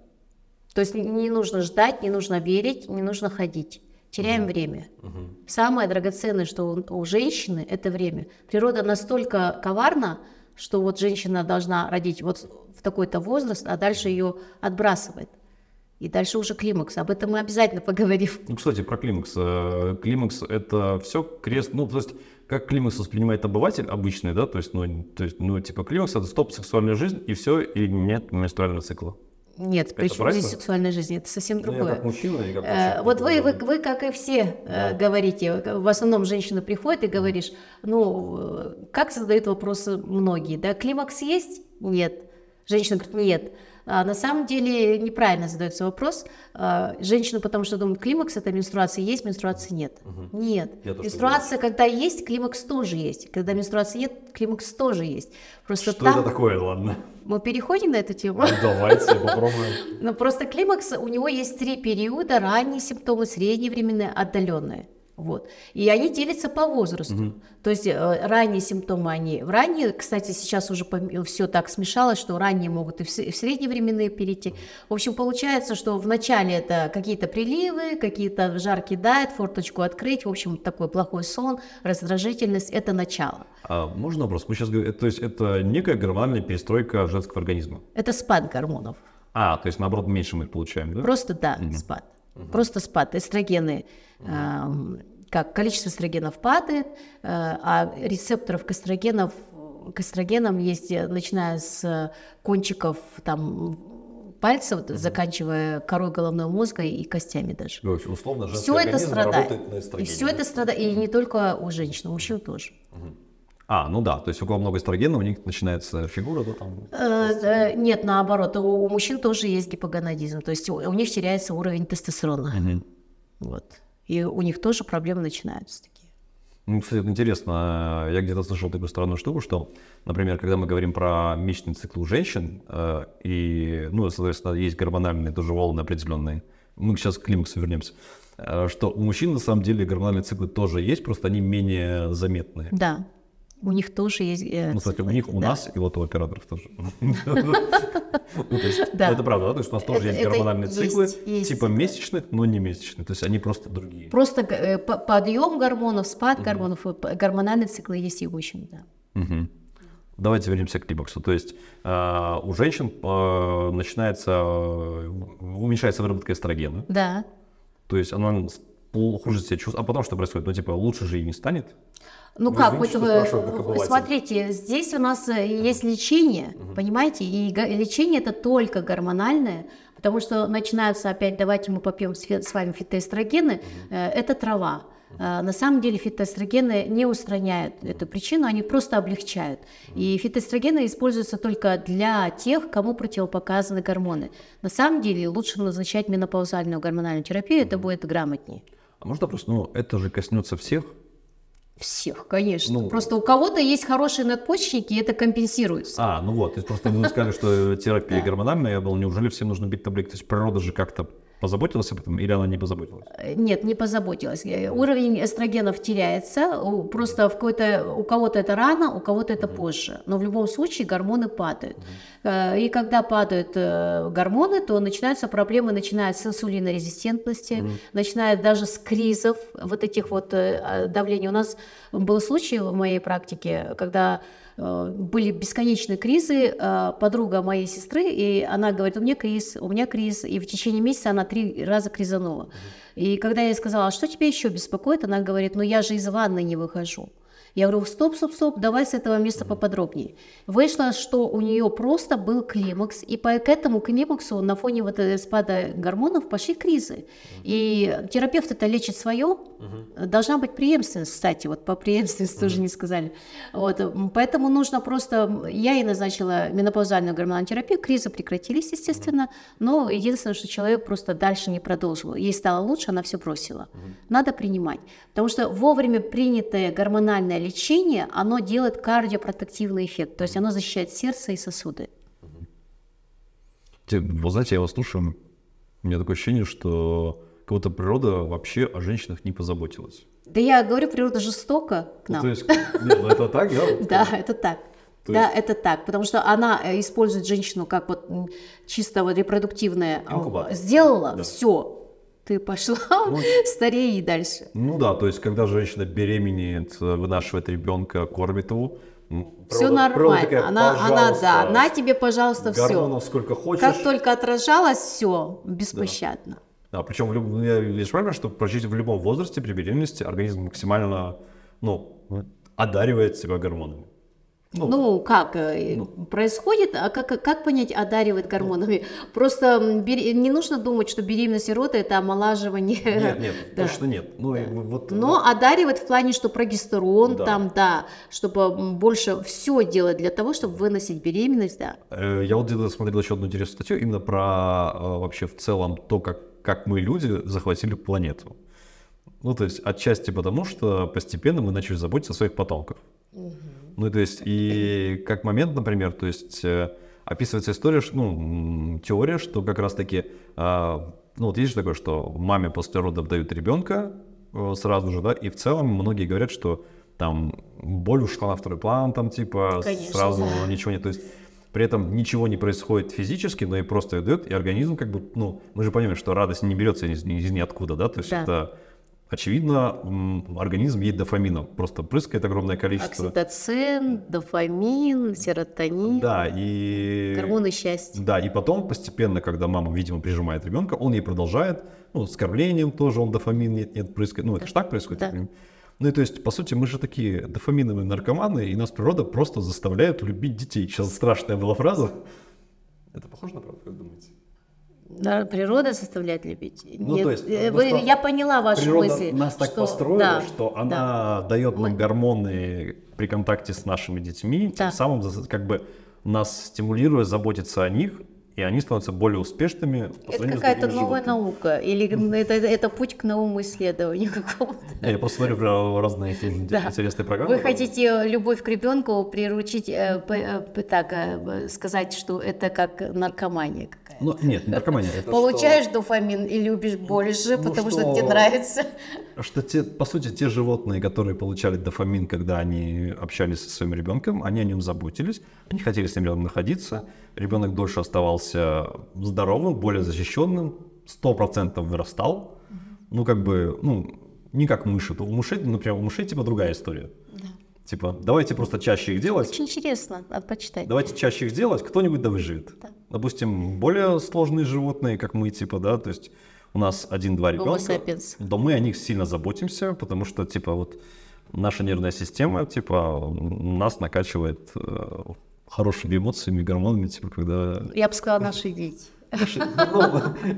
То есть не нужно ждать, не нужно верить, не нужно ходить. Теряем угу. время. Угу. Самое драгоценное, что у, женщины, это время. Природа настолько коварна, что вот женщина должна родить вот в такой-то возраст, а дальше ее отбрасывает. И дальше уже климакс. Об этом мы обязательно поговорим. Ну, кстати, про климакс. Э, климакс – это все крест... Ну, то есть, как климакс воспринимает обыватель обычный, да? То есть, ну, то есть, ну типа, климакс – это стоп, сексуальная жизнь, и все, и нет менструального цикла. Нет, это причем правильно? здесь сексуальная жизнь, это совсем другое. Ну, я как мужчина, я как э, мужчина, Вот вы, вы, вы, как и все, э, да. говорите, э, в основном женщина приходит и говоришь, ну, как задают вопросы многие, да, климакс есть? Нет. Женщина говорит, нет. А, на самом деле неправильно задается вопрос. А, женщина потому что думает, климакс это менструация есть, менструации нет. Угу. Нет. Я менструация, когда есть, климакс тоже есть. Когда менструации нет, климакс тоже есть. Просто что там... это такое, ладно? Мы переходим на эту тему? Ну, давайте, попробуем. Но ну, просто климакс, у него есть три периода, ранние симптомы, средние временные, отдаленные. Вот. И они делятся по возрасту. Угу. То есть э, ранние симптомы, они в ранние, кстати, сейчас уже э, все так смешалось, что ранние могут и в, и в средневременные перейти. В общем, получается, что вначале это какие-то приливы, какие-то жаркий дает, форточку открыть, в общем, такой плохой сон, раздражительность, это начало. А можно вопрос? Мы сейчас говорим, то есть это некая гормональная перестройка женского организма? Это спад гормонов. А, то есть наоборот меньше мы получаем, да? Просто да, угу. спад. Угу. Просто спад. Эстрогены как количество эстрогенов падает, э, а рецепторов к эстрогенов к эстрогенам есть, э, начиная с кончиков там пальцев, угу. заканчивая корой головного мозга и костями даже. То ну, есть условно женский все это страдает. на эстрогене. И все это страдает, и не только у женщин, у мужчин тоже. А, ну да, то есть у кого много эстрогена, у них начинается фигура, то там... Э, нет, наоборот, у мужчин тоже есть гипогонадизм, то есть у них теряется уровень тестостерона. Вот. И у них тоже проблемы начинаются такие. Ну, кстати, интересно. А, я где-то слышал такую странную штуку, что, например, когда мы говорим про месячный цикл у женщин, э, и, ну, соответственно, есть гормональные тоже волны определенные. Мы сейчас к климаксу вернемся. Э, что у мужчин, на самом деле, гормональные циклы тоже есть, просто они менее заметные. Да. У них тоже есть... Э, ну, кстати, у них, да. у нас и вот у операторов тоже. Ну, то есть, да. это правда, да? То есть у нас тоже это, есть гормональные есть, циклы, есть, типа месячных, но не месячные, То есть они просто другие. Просто э, подъем гормонов, спад угу. гормонов, э, гормональные циклы есть и у мужчин, да. Угу. Давайте вернемся к климаксу. То есть э, у женщин э, начинается, э, уменьшается выработка эстрогена. Да. То есть она хуже себя чувствует. А потом что происходит? Ну, типа, лучше же и не станет. Ну Вы как, извините, вот, смотрите, здесь у нас э, есть лечение, угу. понимаете, и лечение это только гормональное, потому что начинаются опять, давайте мы попьем с вами фитоэстрогены, угу. это трава. А, на самом деле фитоэстрогены не устраняют эту причину, они просто облегчают. И фитоэстрогены используются только для тех, кому противопоказаны гормоны. На самом деле лучше назначать менопаузальную гормональную терапию, это будет грамотнее. А можно просто, ну это же коснется всех, всех, конечно. Ну, просто у кого-то есть хорошие надпочечники, и это компенсируется. А, ну вот, то есть просто мы сказали, что терапия гормональная, я был, неужели всем нужно бить таблетки? То есть природа же как-то позаботилась об этом или она не позаботилась? Э, нет, не позаботилась. Э, уровень эстрогенов теряется, просто в какой-то, у кого-то это рано, у кого-то это mm-hmm. позже. Но в любом случае гормоны падают. Mm-hmm. И когда падают гормоны, то начинаются проблемы, начиная с инсулинорезистентности, mm-hmm. начиная даже с кризов вот этих вот а, давлений. У нас был случай в моей практике, когда были бесконечные кризы. Подруга моей сестры, и она говорит, у меня криз, у меня криз. И в течение месяца она три раза кризанула. И когда я ей сказала, «А что тебе еще беспокоит, она говорит, ну я же из ванны не выхожу. Я говорю, стоп, стоп, стоп, давай с этого места поподробнее. Вышло, что у нее просто был климакс, и по, к этому климаксу на фоне вот этого спада гормонов пошли кризы. И терапевт это лечит свое, должна быть преемственность, кстати, вот по преемственности тоже не сказали. Вот, поэтому нужно просто, я ей назначила менопаузальную гормональную терапию, кризы прекратились, естественно, но единственное, что человек просто дальше не продолжил. Ей стало лучше, она все бросила. Надо принимать, потому что вовремя принятое гормональное лечение, оно делает кардиопротективный эффект, то есть оно защищает сердце и сосуды. Вы знаете, я вас слушаю, у меня такое ощущение, что как то природа вообще о женщинах не позаботилась. Да я говорю, природа жестока к ну, нам. Ну, то есть, нет, ну, это так, да? Да, это так. То да, есть... это так, потому что она э, использует женщину как вот чисто вот репродуктивное. Инкубатор. Э, сделала, да. все, ты пошла ну, старее и дальше. Ну да, то есть когда женщина беременеет, э, вынашивает ребенка, кормит его, все нормально. такая, она, она, да, на тебе, пожалуйста, все. сколько хочешь. Как только отражалось, все, беспощадно. Да, да причем, в люб... я лишь понимаю, что почти в любом возрасте при беременности организм максимально, ну, одаривает себя гормонами. Ну, ну как э, ну. происходит, а как, как понять, одаривает ну. гормонами? Ну. Просто не нужно думать, что беременность и роды это омолаживание. Нет, нет, да. точно нет. Ну, да. и вот, э, Но вот. одаривает в плане, что прогестерон да. там, да, чтобы больше все делать для того, чтобы выносить беременность, да. Э, я вот где-то смотрел еще одну интересную статью именно про вообще в целом то, как, как мы люди захватили планету. Ну, то есть отчасти потому, что постепенно мы начали заботиться о своих потомках. Угу. Ну, то есть, и как момент, например, то есть, э, описывается история, ну, теория, что как раз-таки, а, ну, вот есть такое, что маме после родов дают ребенка э, сразу же, да, и в целом многие говорят, что там боль ушла на второй план, там, типа, Конечно, сразу да. ничего нет, то есть, при этом ничего не происходит физически, но и просто идет, и организм как бы, ну, мы же понимаем, что радость не берется из, из ниоткуда, да, то есть да. это Очевидно, организм ей дофамина просто прыскает огромное количество. Окситоцин, дофамин, серотонин. Да, и... Гормоны счастья. Да, и потом постепенно, когда мама, видимо, прижимает ребенка, он ей продолжает, ну, с кормлением тоже он дофамин нет-нет прыскает. Ну, да. это же так происходит. Да. Ну и то есть, по сути, мы же такие дофаминовые наркоманы, и нас природа просто заставляет любить детей. Сейчас страшная была фраза. Это похоже на правду, как думаете? Да, Природа составляет любить. Ну, Нет, то есть, э, вы, я поняла ваши природа мысли. Нас так что, построила, да, что она да. дает нам гормоны при контакте с нашими детьми, да. тем самым как бы нас стимулируя заботиться о них, и они становятся более успешными. это какая-то новая животными. наука, или это, это путь к новому исследованию какому-то. Э, я просто смотрю разные интересные программы. Вы хотите любовь к ребенку приручить, э, так, сказать, что это как наркомания ну, нет, наркомания. Это Получаешь что... дофамин и любишь больше, ну, потому что... что тебе нравится. Что те, по сути, те животные, которые получали дофамин, когда они общались со своим ребенком, они о нем заботились, они хотели с ним рядом находиться, ребенок дольше оставался здоровым, более защищенным, сто 100% вырастал. Ну, как бы, ну, не как мыши. У мышей, ну, прям у мышей, типа, другая история. Да. Типа, давайте просто чаще их делать. Очень интересно надо почитать. Давайте чаще их делать, кто-нибудь да выживет. Да. Допустим, более сложные животные, как мы, типа, да, то есть у нас один-два ребенка. Да мы о них сильно заботимся, потому что, типа, вот наша нервная система, типа, нас накачивает э, хорошими эмоциями, гормонами, типа, когда... Я бы сказала, наши дети. Ну, э,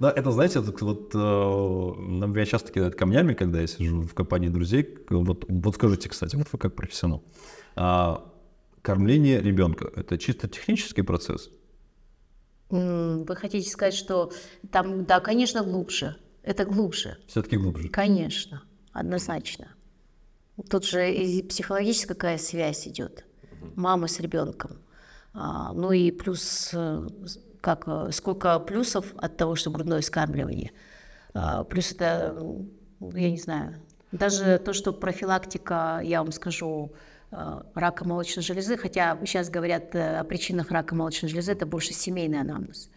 но это, знаете, вот э, я часто кидают камнями, когда я сижу в компании друзей. Вот скажите, кстати, вот вы как профессионал. А, кормление ребенка – это чисто технический процесс? Вы хотите сказать, что там, да, конечно, глубже. Это глубже. Все-таки глубже. Конечно, однозначно. Тут же и психологическая какая связь идет. Мама с ребенком. А, ну и плюс э, как, э, сколько плюсов от того, что грудное вскармливание? А, плюс это, я не знаю, даже то, что профилактика, я вам скажу, э, рака молочной железы, хотя сейчас говорят э, о причинах рака молочной железы, это больше семейный анамнез.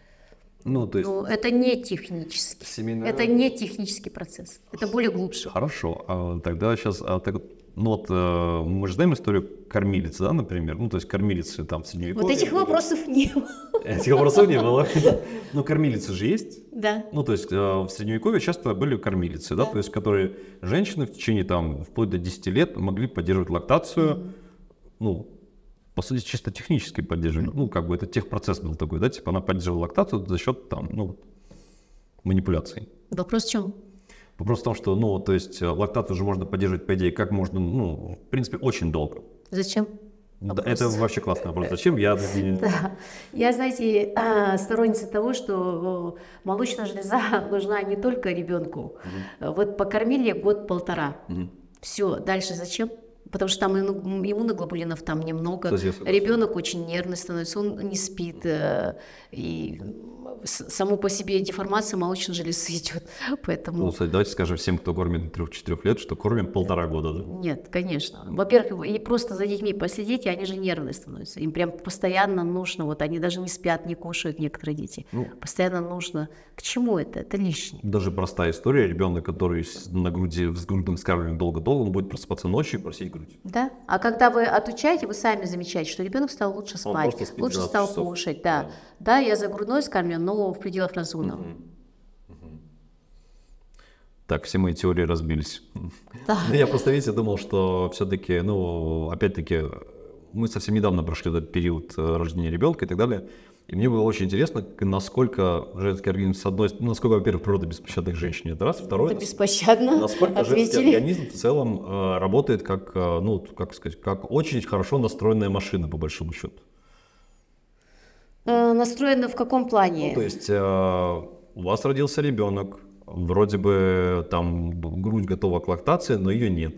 Ну, то есть... Но ну, это не технический. Семейный... Это не технический процесс. Это более глубже. Хорошо. А, тогда сейчас а, так, ну вот э, мы же знаем историю кормилицы, да, например? Ну, то есть кормилицы там в средневековье. Вот этих вопросов не было. Этих вопросов не было. Ну, кормилицы же есть. Да. Ну, то есть э, в средневековье часто были кормилицы, да, да, то есть которые женщины в течение там вплоть до 10 лет могли поддерживать лактацию, mm-hmm. ну, по сути, чисто технически поддерживали. Ну, как бы это техпроцесс был такой, да, типа она поддерживала лактацию за счет там, ну, манипуляций. Вопрос в чем? Вопрос в том, что, ну, то есть э, лактат уже можно поддерживать, по идее, как можно, ну, в принципе, очень долго. Зачем? Вопрос. Это вообще классный вопрос. Зачем я... Да. Я, знаете, а, сторонница того, что молочная железа нужна не только ребенку. Угу. Вот покормили год-полтора. Угу. Все, дальше зачем? потому что там иммуноглобулинов там немного. Ребенок очень нервный становится, он не спит. Э, и само по себе деформация молочной железы идет, поэтому... Ну, кстати, давайте скажем всем, кто кормит 3-4 лет, что кормим полтора года, да? Нет, конечно. Во-первых, и просто за детьми и они же нервные становятся. Им прям постоянно нужно, вот они даже не спят, не кушают некоторые дети. Ну, постоянно нужно... К чему это? Это лишнее. Даже простая история. Ребенок, который на груди с грудным скармливанием долго-долго, он будет просыпаться ночью и просить грудь. Да. А когда вы отучаете, вы сами замечаете, что ребенок стал лучше спать, лучше стал часов. кушать, да. да. Да, я за грудной скормлен, но в пределах разумного. Так, все мои теории разбились. Да. Ну, я просто, видите, думал, что все-таки, ну, опять-таки, мы совсем недавно прошли этот период э, рождения ребенка и так далее. И мне было очень интересно, насколько женский организм, с одной стороны, ну, насколько, во-первых, природа беспощадных женщин, это раз, второе, это беспощадно насколько ответили. женский организм в целом э, работает как, э, ну, как сказать, как очень хорошо настроенная машина, по большому счету. Э, настроена в каком плане? Ну, то есть э, у вас родился ребенок, вроде бы там грудь готова к лактации, но ее нет.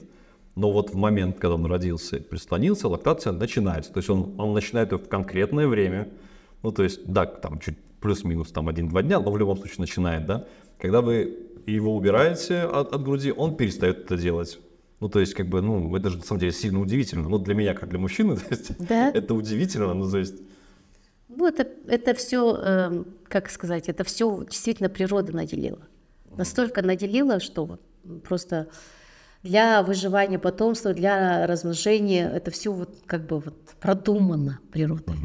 Но вот в момент, когда он родился и прислонился, лактация начинается. То есть он, он начинает ее в конкретное время. Ну, то есть, да, там чуть плюс-минус там один-два дня, но в любом случае начинает, да. Когда вы его убираете от, от груди, он перестает это делать. Ну, то есть, как бы, ну, это же, на самом деле, сильно удивительно. Ну, для меня, как для мужчины, то есть, да? это удивительно, ну, то есть, ну, это, это все, э, эм, как сказать, это все действительно природа наделила. Настолько наделила, что просто для выживания потомства, для размножения, это все вот как бы вот продумано природой.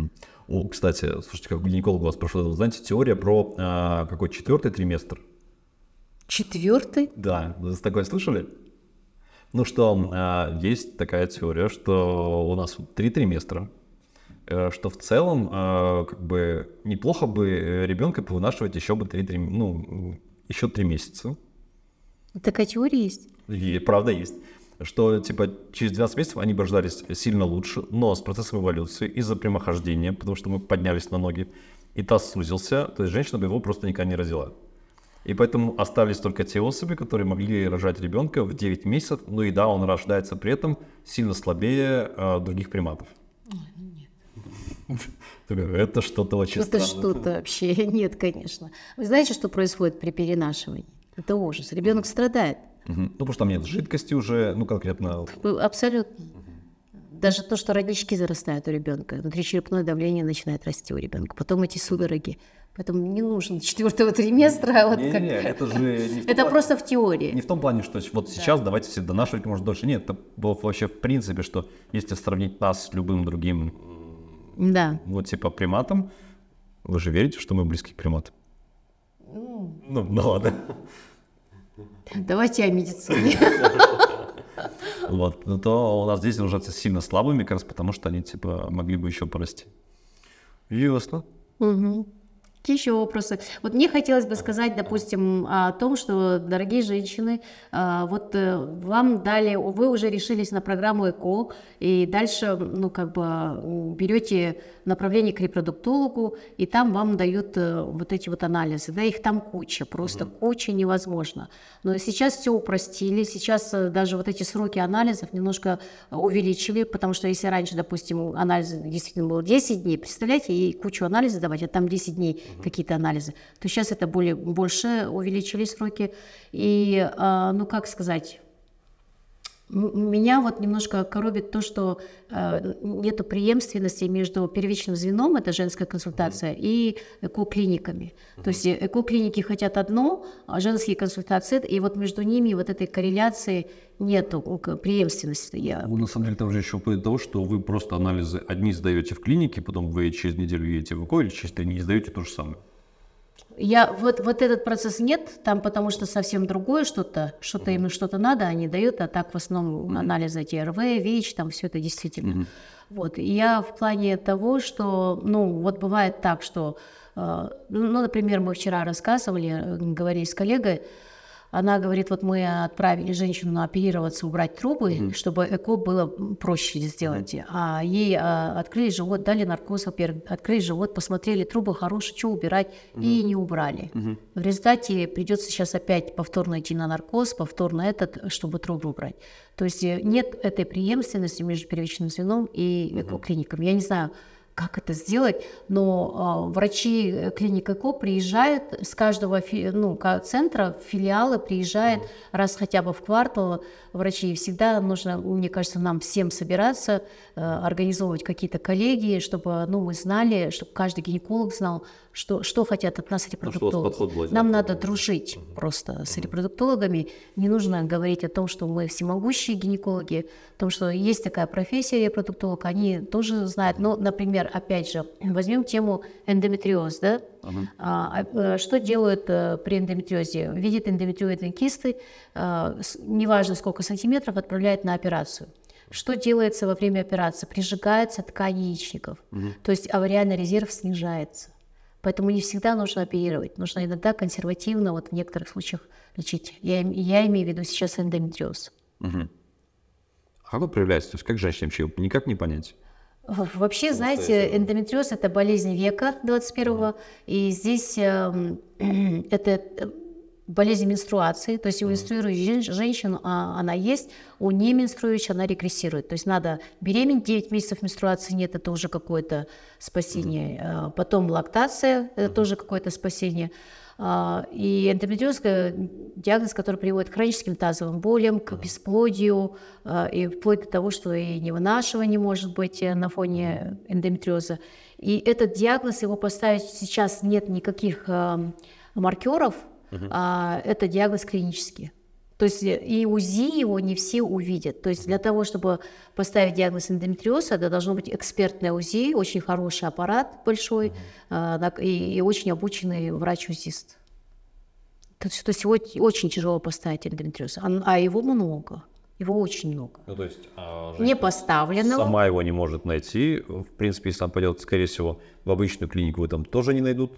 О, кстати, слушайте, как гинеколог у вас спрашивал, знаете, теория про а, какой четвертый триместр? Четвертый? Да, вы такое слышали? Ну что, а, есть такая теория, что у нас три триместра, Э, что в целом э, как бы неплохо бы э, ребенка повынашивать еще бы 3, 3, ну, еще 3 месяца. Такая теория есть? И, правда есть. Что типа через 12 месяцев они бы рождались сильно лучше, но с процессом эволюции из-за прямохождения, потому что мы поднялись на ноги, и таз сузился, то есть женщина бы его просто никогда не родила. И поэтому остались только те особи, которые могли рожать ребенка в 9 месяцев, ну и да, он рождается при этом сильно слабее э, других приматов. Ой, ну нет. Это что-то очень Это что-то вообще. Нет, конечно. Вы знаете, что происходит при перенашивании? Это ужас. Ребенок страдает. Ну, потому что там нет жидкости уже, ну, конкретно. Э, абсолютно. Даже то, что роднички зарастают у ребенка, внутричерепное давление начинает расти у ребенка, потом эти судороги. Поэтому не нужен четвертого триместра. А вот не, как... не, это же не в это плане, просто в теории. Не в том плане, что вот да. сейчас давайте все донашивать, может, дольше. Нет, это вообще в принципе, что если сравнить нас с любым другим да. Вот типа приматам. Вы же верите, что мы близкие к приматам? Ну, ну, ну ладно. Давайте о медицине. Вот, но ну то у нас здесь рожатся сильно слабыми, как раз потому, что они типа могли бы еще порасти. Ясно. Угу. Какие еще вопросы? Вот мне хотелось бы сказать, допустим, о том, что, дорогие женщины, э, вот э, вам дали, вы уже решились на программу ЭКО, и дальше, ну, как бы берете направление к репродуктологу, и там вам дают э, вот эти вот анализы, да, их там куча, просто угу. куча невозможно. Но сейчас все упростили, сейчас даже вот эти сроки анализов немножко увеличили, потому что если раньше, допустим, анализ действительно был 10 дней, представляете, и кучу анализов давать, а там 10 дней, какие-то анализы, то сейчас это более, больше увеличились сроки. И, а, ну как сказать, меня вот немножко коробит то, что э, нету преемственности между первичным звеном, это женская консультация, mm-hmm. и эко-клиниками. Mm-hmm. То есть э, эко-клиники хотят одно, а женские консультации, и вот между ними вот этой корреляции нету преемственности. Я... Ну, на самом деле, там же еще упадет того, что вы просто анализы одни сдаете в клинике, потом вы через неделю едете в ЭКО, или через три дня сдаете то же самое я вот, вот этот процесс нет, там потому что совсем другое что-то, что-то mm-hmm. им что-то надо, они дают, а так в основном mm-hmm. анализы эти РВ, ВИЧ, там все это действительно. Mm-hmm. Вот, я в плане того, что, ну, вот бывает так, что, э, ну, например, мы вчера рассказывали, э, говорили с коллегой, она говорит, вот мы отправили женщину оперироваться, убрать трубы, mm-hmm. чтобы ЭКО было проще сделать. Mm-hmm. А ей а, открыли живот, дали наркоз, во открыли живот, посмотрели трубы, хорошие, что убирать, mm-hmm. и не убрали. Mm-hmm. В результате придется сейчас опять повторно идти на наркоз, повторно этот, чтобы трубы убрать. То есть э, нет этой преемственности между первичным звеном и ЭКО-клиниками. Я не знаю, как это сделать, но а, врачи э, клиники КО приезжают с каждого ну, центра, филиала приезжает раз хотя бы в квартал врачей. Всегда нужно, ну, мне кажется, нам всем собираться, э, организовывать какие-то коллегии, чтобы ну, мы знали, чтобы каждый гинеколог знал, что, что хотят от нас ну, репродуктологи. Ну, нам надо дружить угу. просто с репродуктологами. Не нужно говорить о том, что мы всемогущие гинекологи, о том, что есть такая профессия репродуктолог, они тоже знают. Но, например, опять же, возьмем тему эндометриоз, да, Угу. А, а э, что делают э, при эндометриозе? Видят эндометриоидные кисты, э, неважно сколько сантиметров, отправляют на операцию. Что делается во время операции? Прижигается ткань яичников, угу. то есть авариальный резерв снижается. Поэтому не всегда нужно оперировать, нужно иногда консервативно, вот в некоторых случаях лечить. Я, я имею в виду сейчас эндометриоз. Угу. А как проявляется? То есть как женщинам чего? Никак не понять. Э, вообще, Потому знаете, это... эндометриоз это болезнь века 21-го, и здесь эм, э, это болезнь менструации, то есть у менструирующей женщин а, она есть, у не менструирующих она регрессирует. То есть надо беременеть, 9 месяцев менструации нет, это уже какое-то спасение. Э, потом лактация, это тоже какое-то спасение. А, и эндометриоз – диагноз, который приводит к хроническим тазовым болям, к бесплодию, а, и вплоть до того, что и невынашивание может быть э, на фоне эндометриоза. И этот диагноз, его поставить сейчас нет никаких маркеров, uh это диагноз клинический. То есть э, и УЗИ его не все увидят. То есть для того, чтобы поставить диагноз эндометриоза, это должно быть экспертное УЗИ, очень хороший аппарат большой mm-hmm. и, и очень обученный врач-УЗИст. То есть, то есть его очень тяжело поставить эндометриоз, а, а его много. Его очень много. Ну, то есть, а не поставлено. Сама его не может найти. В принципе, если она пойдет, скорее всего, в обычную клинику, вы там тоже не найдут.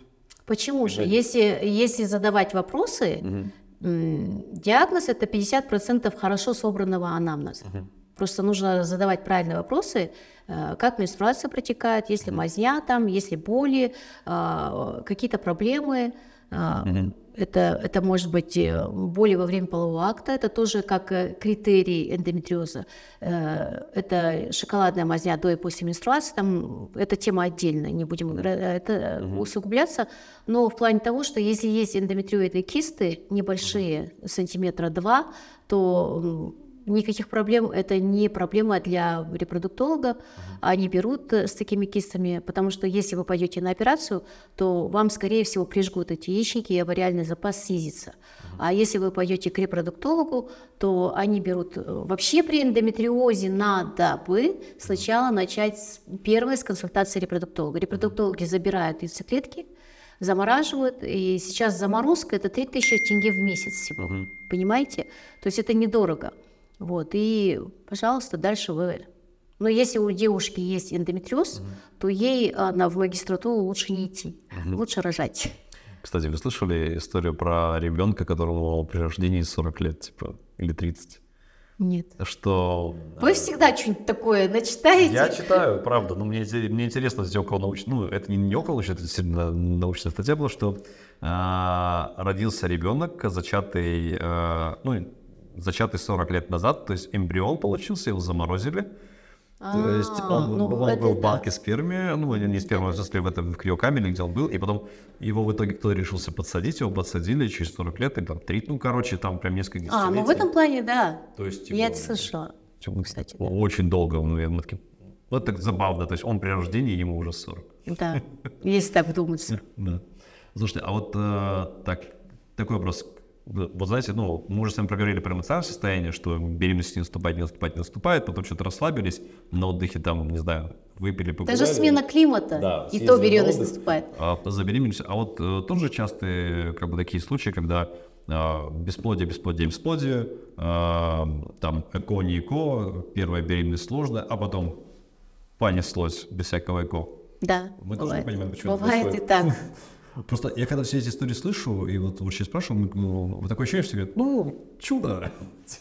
Почему же? Если, если задавать вопросы, угу диагноз – это 50% хорошо собранного анамнеза. Угу. Просто нужно задавать правильные вопросы, э, как менструация протекает, есть ли мазня там, есть ли боли, э, какие-то проблемы. Угу. Это, это может быть э, боли во время полового акта, это тоже как э, критерий эндометриоза. Э, это шоколадная мазня до и после менструации, там, эта тема отдельная, не будем это угу. усугубляться. Но в плане того, что если есть эндометриоидные кисты, небольшие, сантиметра два, то никаких проблем, это не проблема для репродуктолога. Они берут э, с такими кистами, потому что если вы пойдете на операцию, то вам, скорее всего, прижгут эти яичники, и авариальный запас снизится. А если вы пойдете к репродуктологу, то они берут... Э, вообще при эндометриозе надо бы сначала начать с первой с консультации репродуктолога. Репродуктологи забирают яйцеклетки, замораживают. И сейчас заморозка это 3000 тенге в месяц всего. Понимаете? То есть это недорого. Вот, и, пожалуйста, дальше вы. Но ну, если у девушки есть эндометриоз, угу. то ей она а, в магистратуру лучше не идти, угу. лучше рожать. Кстати, вы слышали историю про ребенка, которому при рождении 40 лет, типа, или 30? Нет. Что... Э, вы всегда что-нибудь такое начитаете? Я читаю, правда. Но мне, мне интересно, здесь около научно, ну, это не, не около научно, это действительно научная статья была, что э, родился ребенок, зачатый, э, ну, зачатый 40 лет назад, то есть эмбрион получился, его заморозили. то а, есть он, ну, был в банке да. спермы, ну не спермы, а в в этом в криокамере, где он был, и потом его в итоге кто-то решился подсадить, его подсадили через 40 лет, и там 3, ну короче, там прям несколько десятилетий. А, ну в этом плане, да. То есть, Я это слышала, кстати. Очень долго, ну я думаю, вот так забавно, то есть он при рождении, ему уже 40. Да, если так думать. Да. Слушайте, а вот э, так, такой вопрос вот знаете, ну, мы уже с вами проговорили про эмоциональное состояние, что беременность не наступает, не наступает, не наступает, потом что-то расслабились, на отдыхе там, не знаю, выпили, погуляли. Даже смена климата, да, и то беременность наступает. А, за беременность, а вот а, тоже частые э, как бы такие случаи, когда а, бесплодие, бесплодие, бесплодие, а, там эко, не эко, первая беременность сложная, а потом понеслось без всякого эко. Да, Мы бывает. тоже не понимаем, почему Бывает и так. Просто я когда все эти истории слышу, и вот вообще спрашиваю, ну, вот такое ощущение, что говорят, ну, чудо.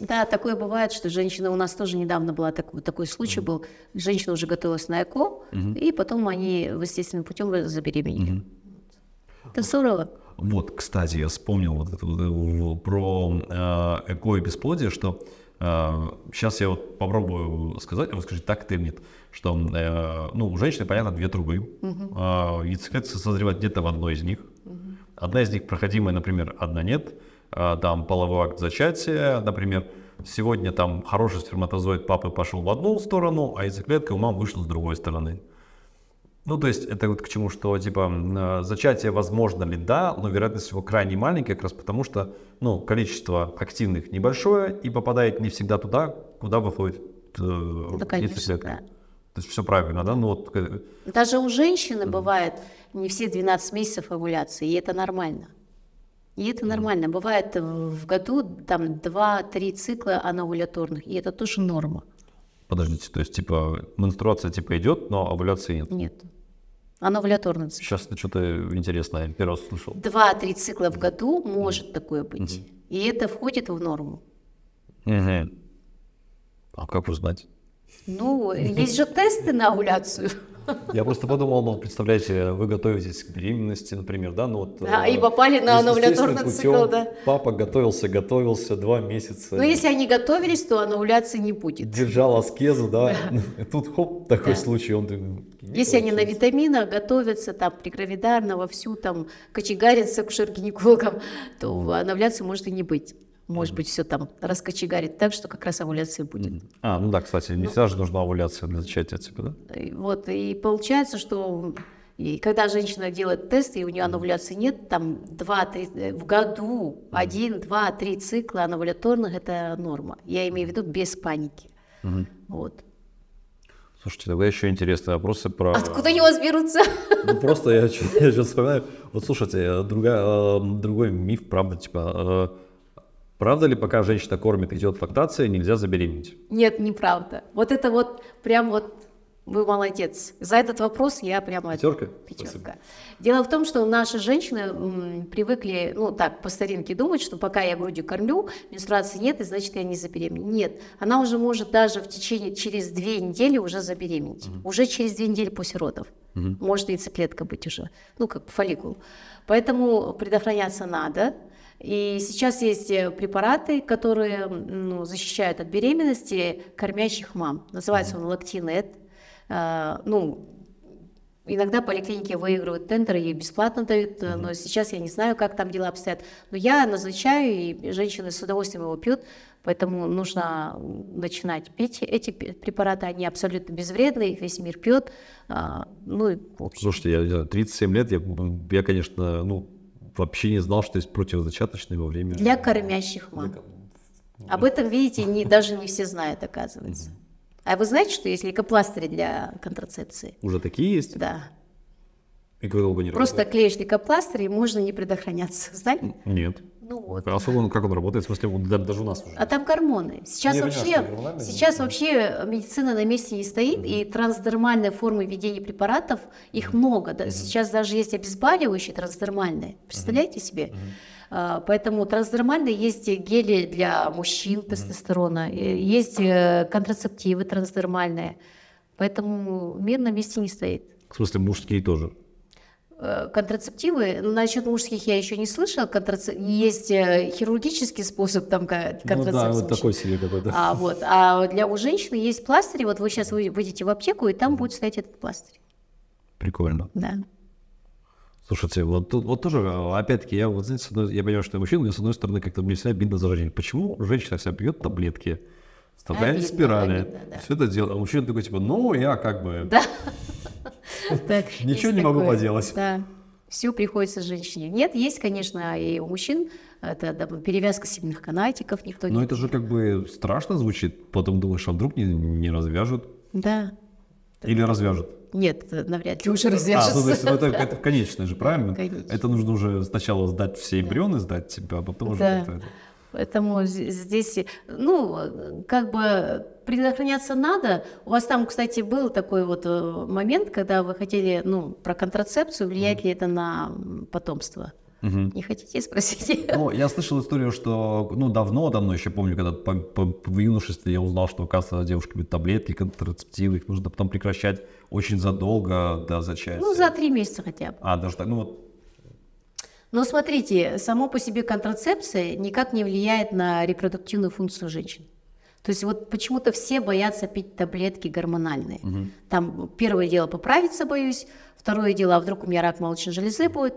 Да, такое бывает, что женщина, у нас тоже недавно была такой, такой случай mm-hmm. был, женщина уже готовилась на ЭКО, mm-hmm. и потом они естественным путем забеременели. Mm-hmm. Это здорово. Вот, кстати, я вспомнил вот это, вот, э, про э, эко и бесплодие, что э, сейчас я вот попробую сказать, а вы скажите, так это или нет что э, ну, у женщины, понятно, две трубы. Угу. Э, яйцеклетка созревает где-то в одной из них. Угу. Одна из них проходимая, например, одна нет. Э, там половой акт зачатия, например. Сегодня там хороший сперматозоид папы пошел в одну сторону, а яйцеклетка у мамы вышла с другой стороны. Ну, то есть это вот к чему, что типа э, зачатие возможно ли, да, но вероятность его крайне маленькая, как раз потому что, ну, количество активных небольшое и попадает не всегда туда, куда выходит э, да, конечно, яйцеклетка. Да. То есть все правильно, да? Ну, вот... Э, Даже у женщины mm бывает не все 12 месяцев овуляции, и это нормально. И это нормально. Бывает э, в году там 2-3 цикла анауляторных, и это тоже норма. Подождите, то есть типа менструация типа идет, но овуляции нет? Нет. Анаовуляторный цикл. Сейчас что-то интересное, первый раз слышал. Два-три цикла в году может mm. такое быть. Mm-hmm. И это входит в норму. Mm-hmm. А как узнать? Ну, есть же тесты на овуляцию. Я просто подумал, ну, представляете, вы готовитесь к беременности, например, да, ну вот... Да, э, и попали на аннуляторный цикл, да. Папа готовился, готовился два месяца. Ну, если они готовились, то аннуляции не будет. Держал аскезу, да, да. тут хоп, такой да. случай, он... Если получилось. они на витаминах готовятся, там, прегравидарно, вовсю, там, кочегарятся к гинекологам, то аннуляции может и не быть может быть, все там раскочегарит так, что как раз овуляция будет. А, ну да, кстати, не ну, всегда же нужна овуляция для зачатия цикла, типа, да? Э, вот, и получается, что и когда женщина делает тест, и у нее аннуляции нет, там 2-3 э, в году, 1, 2, 3 цикла аннуляторных – это норма. Я имею в виду без паники. Угу. Вот. Слушайте, тогда еще интересные вопросы про... А откуда они у вас берутся? Ну, просто я, я сейчас вспоминаю. Вот слушайте, э, другая, другой миф, правда, типа Правда ли, пока женщина кормит, идет лактация, нельзя забеременеть? Нет, неправда. Вот это вот прям вот вы молодец. За этот вопрос я прямо... Пятерка? Пятерка. Спасибо. Дело в том, что наши женщины привыкли, ну так, по старинке думать, что пока я грудью кормлю, менструации нет, и значит я не забеременю. Нет, она уже может даже в течение, через две недели уже забеременеть. Угу. Уже через две недели после родов. Угу. Может и яйцеклетка быть уже, ну как фолликул. Поэтому предохраняться надо, и сейчас есть э, препараты, которые ну, защищают от беременности кормящих мам. Называется он лактинет. Э, ну, Иногда поликлиники выигрывают тендеры и бесплатно дают, э, но сейчас я не знаю, как там дела обстоят. Но я назначаю, и женщины с удовольствием его пьют, поэтому нужно начинать пить эти препараты. Они абсолютно безвредны, их весь мир пьет. А, ну, и, Слушайте, я, 37 лет, я, я конечно, ну, вообще не знал, что есть противозачаточные во время... Для кормящих мам. Для... Ну, Об этом, видите, не, даже не все знают, оказывается. А вы знаете, что есть лейкопластыри для контрацепции? Уже такие есть? Да. И не Просто работает. клеишь лейкопластырь, и можно не предохраняться. знаете? Нет. Ну, вот. А он, ну, как он работает? В смысле, даже у нас уже. А там гормоны. Сейчас Не, вообще, понимаю, сейчас вообще медицина на месте не стоит, угу. и трансдермальные формы введения препаратов, их угу. много. Угу. Сейчас даже есть обезболивающие трансдермальные. Представляете угу. себе? Угу. поэтому трансдермальные есть гели для мужчин тестостерона, угу. есть э, контрацептивы трансдермальные. Поэтому мир на месте не стоит. В смысле, мужские тоже? Э, контрацептивы, ну, насчет мужских я еще не слышала, Контраце... есть э, хирургический способ там контрацепции. Ну да, вот такой себе какой-то. А, вот. а для у женщины есть пластырь, вот вы сейчас выйдете в аптеку, и там будет стоять этот пластырь. Прикольно. Да. Слушайте, вот тут вот тоже, а, опять-таки, я вот, знаете, одной, я понимаю, что я мужчина, но с одной стороны, как-то мне всегда обидно за женщин. Почему женщина вся пьет таблетки, вставляет обидно, спирали, обидно, да. все это делает, а мужчина такой, типа, ну, я как бы... Да. Ничего не могу поделать. Да. Все приходится женщине. Нет, есть, конечно, и у мужчин это да, перевязка сильных канатиков, никто Но не... Но это же как бы страшно звучит, потом думаешь, а вдруг не, не развяжут? Да. Или развяжут? Нет, навряд ли уже развяжется. А, то есть, ну, это, это конечное же, правильно? Конечно. Это нужно уже сначала сдать все эмбрионы, да. сдать себя, а потом уже... Да. Это... Поэтому здесь, ну, как бы предохраняться надо. У вас там, кстати, был такой вот э, момент, когда вы хотели, ну, про контрацепцию, влияет mm-hmm. ли это на потомство? Угу. Не хотите спросить? Ну, я слышал историю, что ну давно, давно еще помню, когда по, по, в юношестве я узнал, что оказывается девушками таблетки, контрацептивы, их нужно потом прекращать очень задолго до зачатия. Ну, за три месяца хотя бы. А, даже так, ну вот но смотрите, само по себе контрацепция никак не влияет на репродуктивную функцию женщин. То есть вот почему-то все боятся пить таблетки гормональные. Угу. Там первое дело поправиться боюсь, второе дело, а вдруг у меня рак молочной железы будет.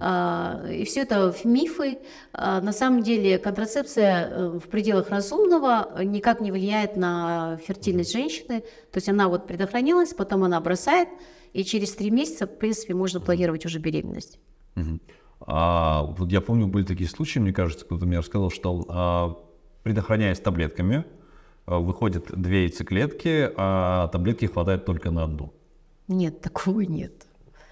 А, и все это мифы. А, на самом деле контрацепция э, в пределах разумного никак не влияет на фертильность женщины. То есть она вот предохранилась, потом она бросает, и через три месяца, в принципе, можно планировать уже беременность. Угу. А, вот я помню, были такие случаи, мне кажется, кто-то мне рассказал, что а, предохраняясь таблетками, а, выходят две яйцеклетки, а таблетки хватает только на одну. Нет, такого нет.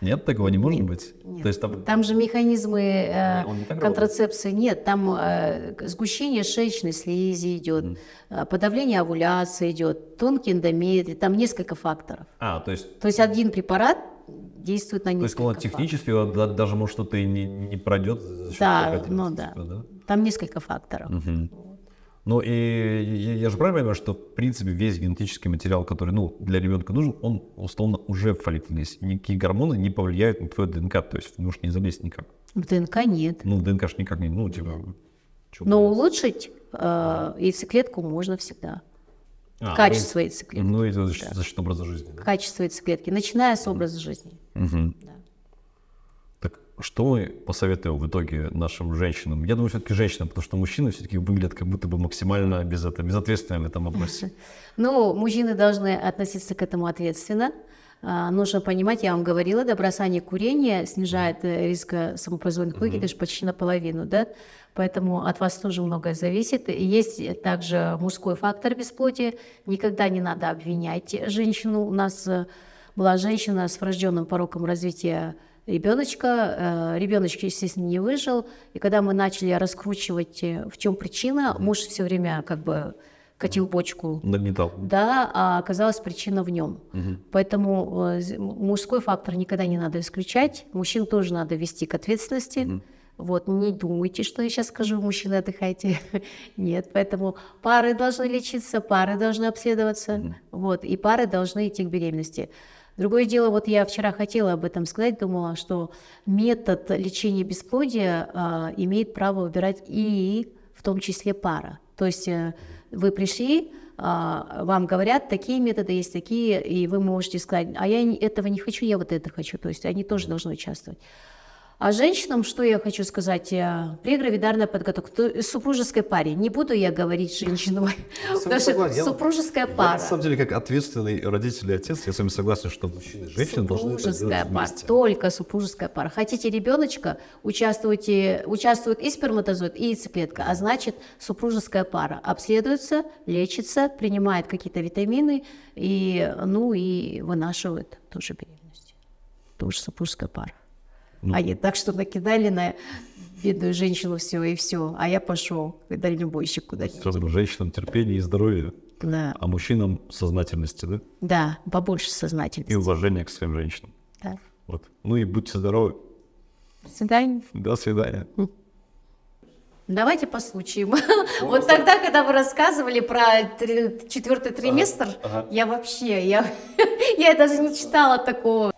Нет, такого не может нет, быть. Нет. То есть там... там же механизмы э, а, не контрацепции нет, там э, сгущение шеечной слизи идет, mm. подавление овуляции идет, тонкий эндометрий, там несколько факторов. А, то есть. То есть один препарат действует на несколько То есть, технически факторов. даже может что-то и не, не пройдет за счет да, ну, да. да. Там несколько факторов. Угу. Ну и я, я же правильно понимаю, что в принципе весь генетический материал, который ну, для ребенка нужен, он условно уже в Никакие гормоны не повлияют на твою ДНК, то есть ты можешь не залезть никак. В ДНК нет. Ну, в ДНК ж никак не, ну, типа... Но улучшить э, яйцеклетку можно всегда. А, ну, Качество ну, яйцеклетки. Ну, и за, да. за счет образа жизни. Да? Качество яйцеклетки, начиная с образа жизни. Угу. Да. Так что мы посоветуем в итоге нашим женщинам? Я думаю, все-таки женщинам, потому что мужчины все-таки выглядят как будто бы максимально без это, безответственно в этом вопросе. Ну, мужчины должны относиться к этому ответственно. А, нужно понимать, я вам говорила, да, бросание курения снижает э, риск э, самопроизвольных mm-hmm. почти наполовину, да, поэтому от вас тоже многое зависит. Есть также мужской фактор бесплодия, никогда не надо обвинять женщину. У нас э, была женщина с врожденным пороком развития ребеночка, ребеночек, естественно, не выжил, и когда мы начали раскручивать, в чем причина, муж все время как бы катил бочку. Нагнетал. Да, а оказалась причина в нем. Угу. Поэтому э, мужской фактор никогда не надо исключать. Мужчин тоже надо вести к ответственности. Угу. Вот, не думайте, что я сейчас скажу, мужчины, отдыхайте. Нет, поэтому пары должны лечиться, пары должны обследоваться, mm вот, и пары должны идти к беременности. Другое дело, вот я вчера хотела об этом сказать, думала, что метод лечения бесплодия э, имеет право выбирать и в том числе пара. То есть э, вы пришли, а, вам говорят, такие методы есть, такие, и вы можете сказать, а я этого не хочу, я вот это хочу. То есть они тоже должны участвовать. А женщинам, что я хочу сказать, э, прегравидарная подготовка, супружеской паре, не буду я говорить женщину, потому что супружеская пара. на самом деле, как ответственный родитель и отец, я с вами согласен, что мужчина и женщина должны это пара, только супружеская пара. Хотите ребеночка, участвуйте, участвует и сперматозоид, и яйцеклетка, а значит супружеская пара обследуется, лечится, принимает какие-то витамины, и, ну и вынашивает тоже беременность. Тоже супружеская пара. Ну. Они так что накидали на бедную женщину все и все, а я пошел дальнобойщик куда-нибудь. Женщинам терпение и здоровье. Да. А мужчинам сознательности, да? Да, побольше сознательности. И уважения к своим женщинам. Да. Вот. Ну и будьте здоровы. До свидания. До свидания. Давайте по случаям. Ну, вот тогда, когда вы рассказывали про четвертый триместр, я вообще, я, я даже не читала такого.